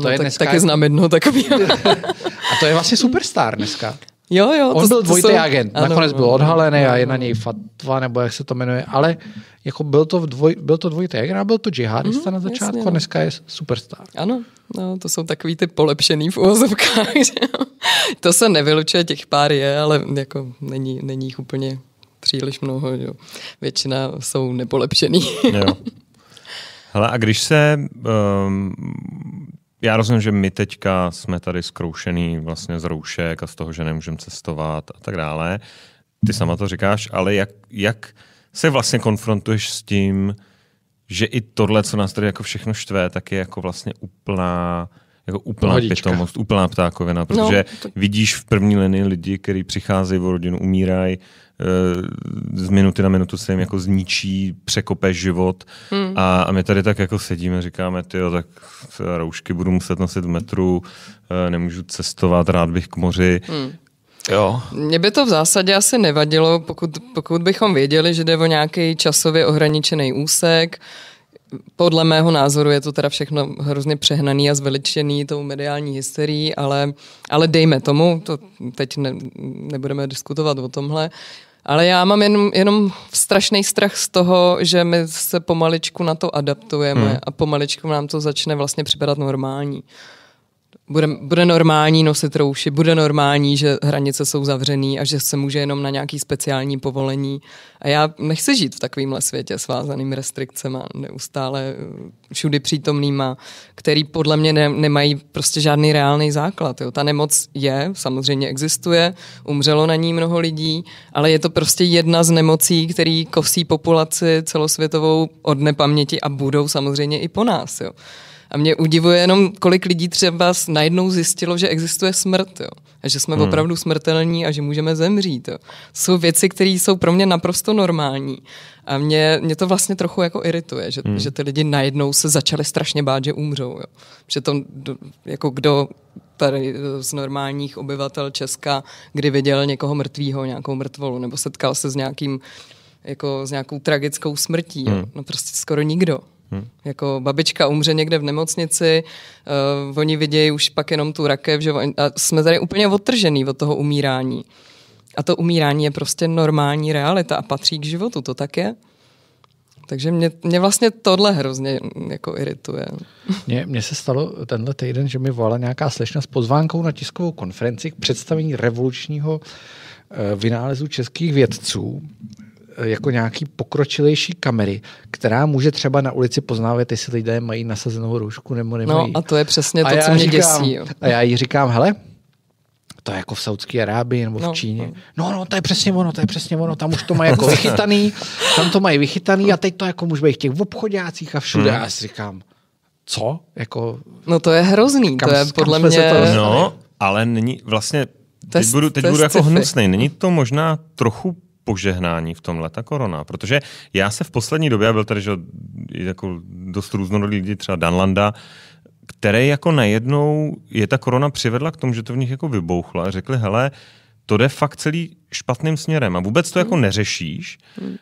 to je tak, dneska... Taky znám jedno takový. a to je vlastně superstar dneska. Jo, jo. On to, byl dvojitý jsou... agent, ano, nakonec byl odhalený ano, a je na něj fatva, nebo jak se to jmenuje, ale jako byl to, dvoj, byl to dvojitý agent a byl to džihadista mm, na začátku jasně, a no. dneska je superstar. Ano, no, to jsou takový ty polepšený v úvozovkách. to se nevylučuje, těch pár je, ale jako není, není jich úplně příliš mnoho. Jo. Většina jsou nepolepšený. jo. Hele, a když se um, já rozumím, že my teďka jsme tady zkroušený vlastně z roušek a z toho, že nemůžeme cestovat a tak dále. Ty sama to říkáš, ale jak, jak se vlastně konfrontuješ s tím, že i tohle, co nás tady jako všechno štve, tak je jako vlastně úplná jako úplná Pohodička. pitomost, úplná ptákovina, no, protože no, to... vidíš v první linii lidi, kteří přicházejí v rodinu, umírají, Eh, z minuty na minutu se jim jako zničí, překope život hmm. a, a my tady tak jako sedíme, říkáme, ty tak roušky budu muset nosit v metru, eh, nemůžu cestovat, rád bych k moři. Hmm. Jo. Mně by to v zásadě asi nevadilo, pokud, pokud bychom věděli, že jde o nějaký časově ohraničený úsek, podle mého názoru je to teda všechno hrozně přehnaný a zveličený tou mediální hysterií, ale, ale dejme tomu, to teď ne, nebudeme diskutovat o tomhle, ale já mám jenom, jenom strašný strach z toho, že my se pomaličku na to adaptujeme hmm. a pomaličku nám to začne vlastně připadat normální bude, bude normální nosit rouši, bude normální, že hranice jsou zavřený a že se může jenom na nějaký speciální povolení. A já nechci žít v takovémhle světě s vázaným restrikcemi, neustále eh, všudy přítomnýma, který podle mě ne, nemají prostě žádný reálný základ. Jo. Ta nemoc je, samozřejmě existuje, umřelo na ní mnoho lidí, ale je to prostě jedna z nemocí, který kosí populaci celosvětovou od nepaměti a budou samozřejmě i po nás. Jo. A mě udivuje jenom, kolik lidí třeba najednou zjistilo, že existuje smrt, jo. A že jsme hmm. opravdu smrtelní a že můžeme zemřít, jo. Jsou věci, které jsou pro mě naprosto normální. A mě, mě to vlastně trochu jako irituje, že, hmm. že ty lidi najednou se začaly strašně bát, že umřou, jo. Že to, jako kdo tady eh, z normálních obyvatel Česka, kdy viděl někoho mrtvýho, nějakou mrtvolu, nebo setkal se s nějakým jako s nějakou tragickou smrtí. Hmm. No prostě skoro nikdo. Hmm. Jako babička umře někde v nemocnici, uh, oni vidějí už pak jenom tu rakev, že on, a jsme tady úplně odtržený od toho umírání. A to umírání je prostě normální realita a patří k životu, to tak je. Takže mě, mě vlastně tohle hrozně hm, jako irituje. Mně, mně se stalo tenhle týden, že mi volala nějaká slečna s pozvánkou na tiskovou konferenci k představení revolučního eh, vynálezu českých vědců Eh, jako nějaký pokročilejší kamery, která může třeba na ulici poznávat, jestli lidé mají nasazenou roušku nebo nemají. No a to je přesně to, a co mě říkám, děsí. Jo. A já jí říkám, hele, to je jako v Saudské Arábii nebo v no, Číně. No. no, no, to je přesně ono, to je přesně ono, tam už to mají jako vychytaný, tam to mají vychytaný a teď to jako může být v těch obchodácích a všude. Hmm. já si říkám, co? Jako, no to je hrozný, kam, to je podle mě... To no, ale není vlastně, teď budu, teď budu jako hnusný, není to možná trochu požehnání v tomhle ta korona? Protože já se v poslední době, já byl tady že jako dost různorodý lidi, třeba Danlanda, které jako najednou je ta korona přivedla k tomu, že to v nich jako vybouchla. Řekli, hele, to jde fakt celý špatným směrem a vůbec to jako hmm. neřešíš, hmm. Eh,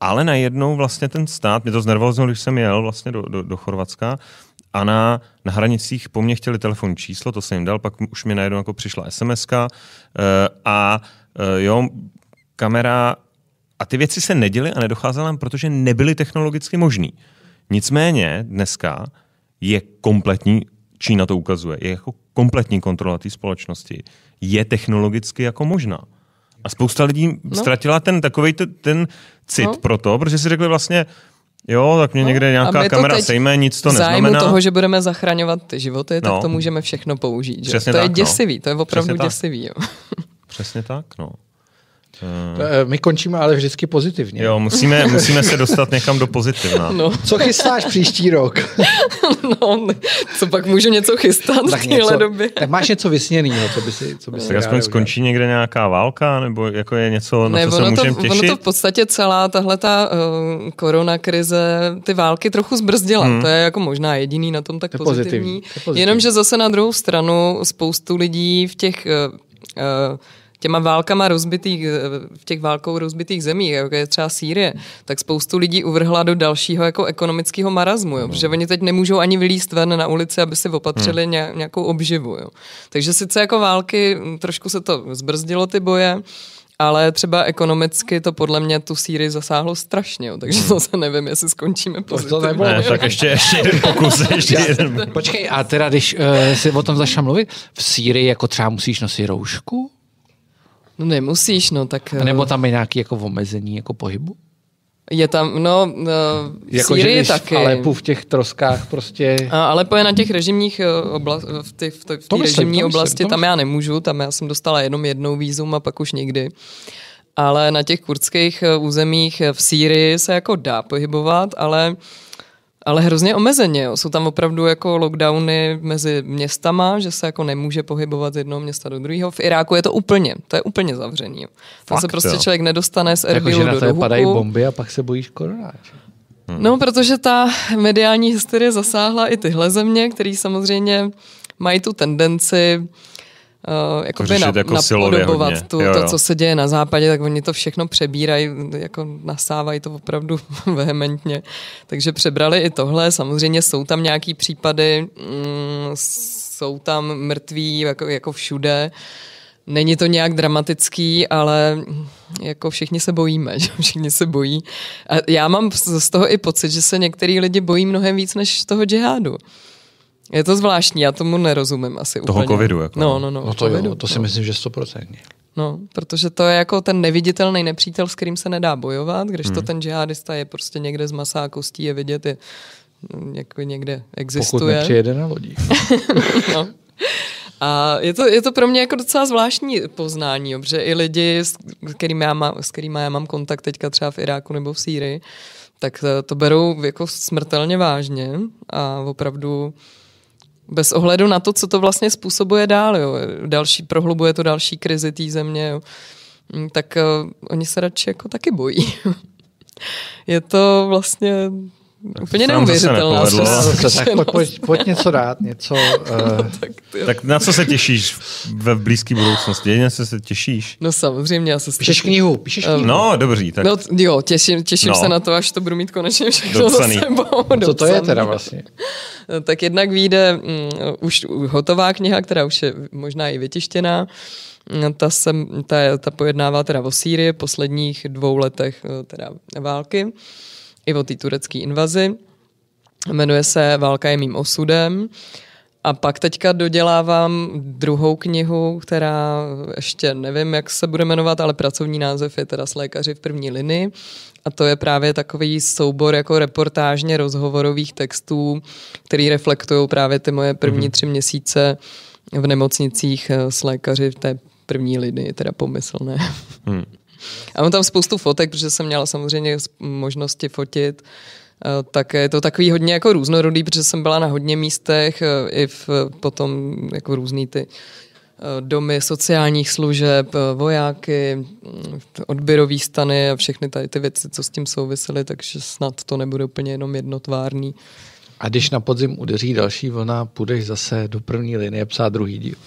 ale najednou vlastně ten stát, mě to znervozilo, když jsem jel vlastně do, do, do Chorvatska, a na, na hranicích po mně chtěli telefonní číslo, to jsem jim dal, pak už mi najednou jako přišla sms uh, eh, a uh, jo, kamera a ty věci se neděly a nedocházely nám, protože nebyly technologicky možný. Nicméně dneska je kompletní, Čína to ukazuje, je jako kompletní kontrola té společnosti. Je technologicky jako možná. A spousta lidí no. ztratila ten takový ten cit no. pro to, protože si řekli vlastně, Jo, tak mě no, někde nějaká kamera sejme, nic to neznamená. zájmu toho, že budeme zachraňovat ty životy, no. tak to můžeme všechno použít. Že? to tak, je no. děsivý, no. to je opravdu Přesně děsivý. Tak. Jo. Přesně tak, no. Hmm. Eh, my končíme ale vždycky pozitivně. Jo, musíme, musíme se dostat někam do pozitivna. No. Co chystáš příští rok? no, co pak můžu něco chystat tak v téhle době? Tak máš něco no, co by si, co by si Tak aspoň udělat. skončí někde nějaká válka, nebo jako je něco, na ne, co se můžeme těšit? Ono to v podstatě celá tahle ta uh, eh, korona krize ty války trochu zbrzdila. Hmm. To je jako možná jediný na tom tak to pozitivní. pozitivní. To pozitivní. Jenomže zase na druhou stranu spoustu lidí v těch uh, uh těma válkama rozbitých, eh, v těch válkou rozbitých zemích, jako je třeba Sýrie, tak spoustu lidí uvrhla do dalšího jako ekonomického marazmu, jo, no. protože oni teď nemůžou ani vylíst ven na ulici, aby si opatřili hmm. nějakou obživu. Jo. Takže sice jako války, hm, trošku se to zbrzdilo ty boje, ale třeba ekonomicky to podle mě tu síry zasáhlo strašně, jo, takže hmm. to se nevím, jestli skončíme pozitivně. To, to Ne, tak ještě, ještě jeden pokus. Ještě jeden. Počkej, a teda když uh, si o tom začal mluvit, v Sýrii jako třeba musíš nosit roušku? No nemusíš, no tak... A nebo eh, tam je nějaké jako omezení jako pohybu? Je tam, no, uh, jako, Sýrii že taky. Alepu v těch troskách prostě... A Alepo je na těch režimních eh, oblasti. v té v v myslím, režimní myslím, oblasti, myslím, tam já nemůžu, tam já jsem dostala jenom jednou vízum a pak už nikdy. Ale na těch kurdských územích v Sýrii se jako dá pohybovat, ale uh, ale hrozně omezeně. Jo. Jsou tam opravdu jako lockdowny mezi městama, že se jako nemůže pohybovat z jednoho města do druhého. V Iráku je to úplně, to je úplně zavřený. Jo. Tam Fakt, se prostě jo. člověk nedostane z Erbilu jako, do Dohuku. padají bomby a pak se bojíš koronáče. Hmm. No, protože ta mediální hysterie zasáhla i tyhle země, které samozřejmě mají tu tendenci uh, uh, jako by na, jako napodobovat tu, jo, jo. to, co se děje na západě, tak oni to všechno přebírají, jako nasávají to opravdu vehementně. Takže přebrali i tohle, samozřejmě jsou tam nějaký případy, mm, jsou tam mrtví jako, jako všude, Není to nějak dramatický, ale jako všichni se bojíme, že všichni se bojí. A já mám z toho i pocit, že se některý lidi bojí mnohem víc než toho džihádu. Je to zvláštní, já tomu nerozumím asi Toho úplně. covidu jako. No, no, no. No to covidu, jo, to si no. myslím, že 100%. No, protože to je jako ten neviditelný nepřítel, s kterým se nedá bojovat, když hmm. to ten džihadista je prostě někde z masá kostí, je vidět, je, mm, jako někde existuje. Pokud nepřijede na lodí. no. A je to, je to pro mě jako docela zvláštní poznání, že i lidi, s kterými já, má, s kterými já mám kontakt teďka třeba v Iráku nebo v Sýrii, tak to, eh, to berou jako smrtelně vážně a opravdu bez ohledu na to, co to vlastně způsobuje dál, jo. Další, prohlubuje to další krizi té země, jo. Mm, tak uh, oni se radši jako taky bojí. je to vlastně tak Úplně neuvěřitelná. pojď, pojď, něco dát, něco... Uh... no, tak, tak na co se těšíš ve blízké budoucnosti? Jedině se se těšíš? No samozřejmě, já se Píšeš těším. knihu, píšeš knihu. No, dobrý, tak... No, jo, těším, těším no. se na to, až to budu mít konečně všechno Dopsaný. za sebou. No, co to je teda vlastně? Eh, tak jednak vyjde um, už hotová kniha, která už je možná i vytištěná. Eh, ta, se, ta, ta pojednává teda o Sýrii posledních dvou letech teda války i o té turecké invazi. Jmenuje se Válka je mým osudem. A pak teďka dodělávám druhou knihu, která ještě nevím, jak se bude jmenovat, ale pracovní název je teda s lékaři v první linii. A to je právě takový soubor jako reportážně rozhovorových textů, který reflektují právě ty moje první mhm. tři měsíce v nemocnicích eh, s lékaři v té první linii, teda pomyslné. Hmm. A mám tam spoustu fotek, protože jsem měla samozřejmě možnosti fotit tak je to takový hodně jako různorodý, protože jsem byla na hodně místech, e, i v potom jako různý ty e, domy sociálních služeb, e, vojáky, mm, odbyrové stany a všechny tady ty věci, co s tím souvisely, takže snad to nebude úplně jenom jednotvárný. A když na podzim udeří další vlna, půjdeš zase do první linie psát druhý díl.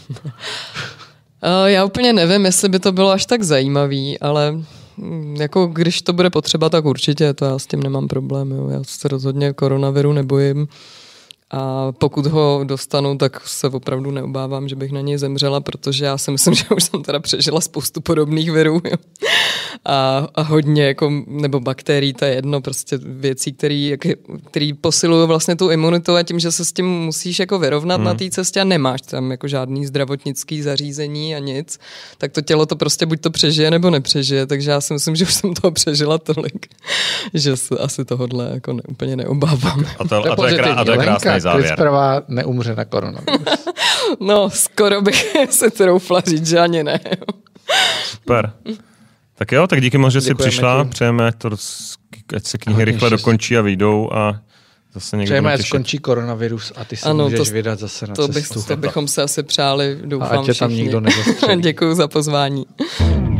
Eh, já úplně nevím, jestli by to bylo až tak zajímavý, ale mm, jako když to bude potřeba, tak určitě, to já s tím nemám problém. Jo. Já se rozhodně koronaviru nebojím. A pokud ho dostanu, tak se opravdu neobávám, že bych na něj zemřela, protože já si myslím, že už jsem teda přežila spoustu podobných virů. A, a hodně, jako, nebo bakterií, to je jedno, prostě věcí, který, který posilují vlastně tu imunitu a tím, že se s tím musíš jako vyrovnat hmm. na té cestě a nemáš tam jako žádný zdravotnický zařízení a nic, tak to tělo to prostě buď to přežije nebo nepřežije, takže já si myslím, že už jsem toho přežila tolik, že se asi tohodle jako ne, úplně neobávám. A to, a to je, krá, a to je krásný tak, závěr. Prava neumře na koronavirus. no, skoro bych se troufla říct, že ani ne. Super. Tak jo, tak díky moc, že jsi Děkujeme přišla. Ti. Přejeme, to, ať se knihy Ahoj, rychle dokončí a vyjdou a zase někdo Přejeme, ať skončí koronavirus a ty se ano, můžeš to, vydat zase na to cestu. Bych, to bychom se asi přáli, doufám a ať tě tam nikdo Děkuji za pozvání.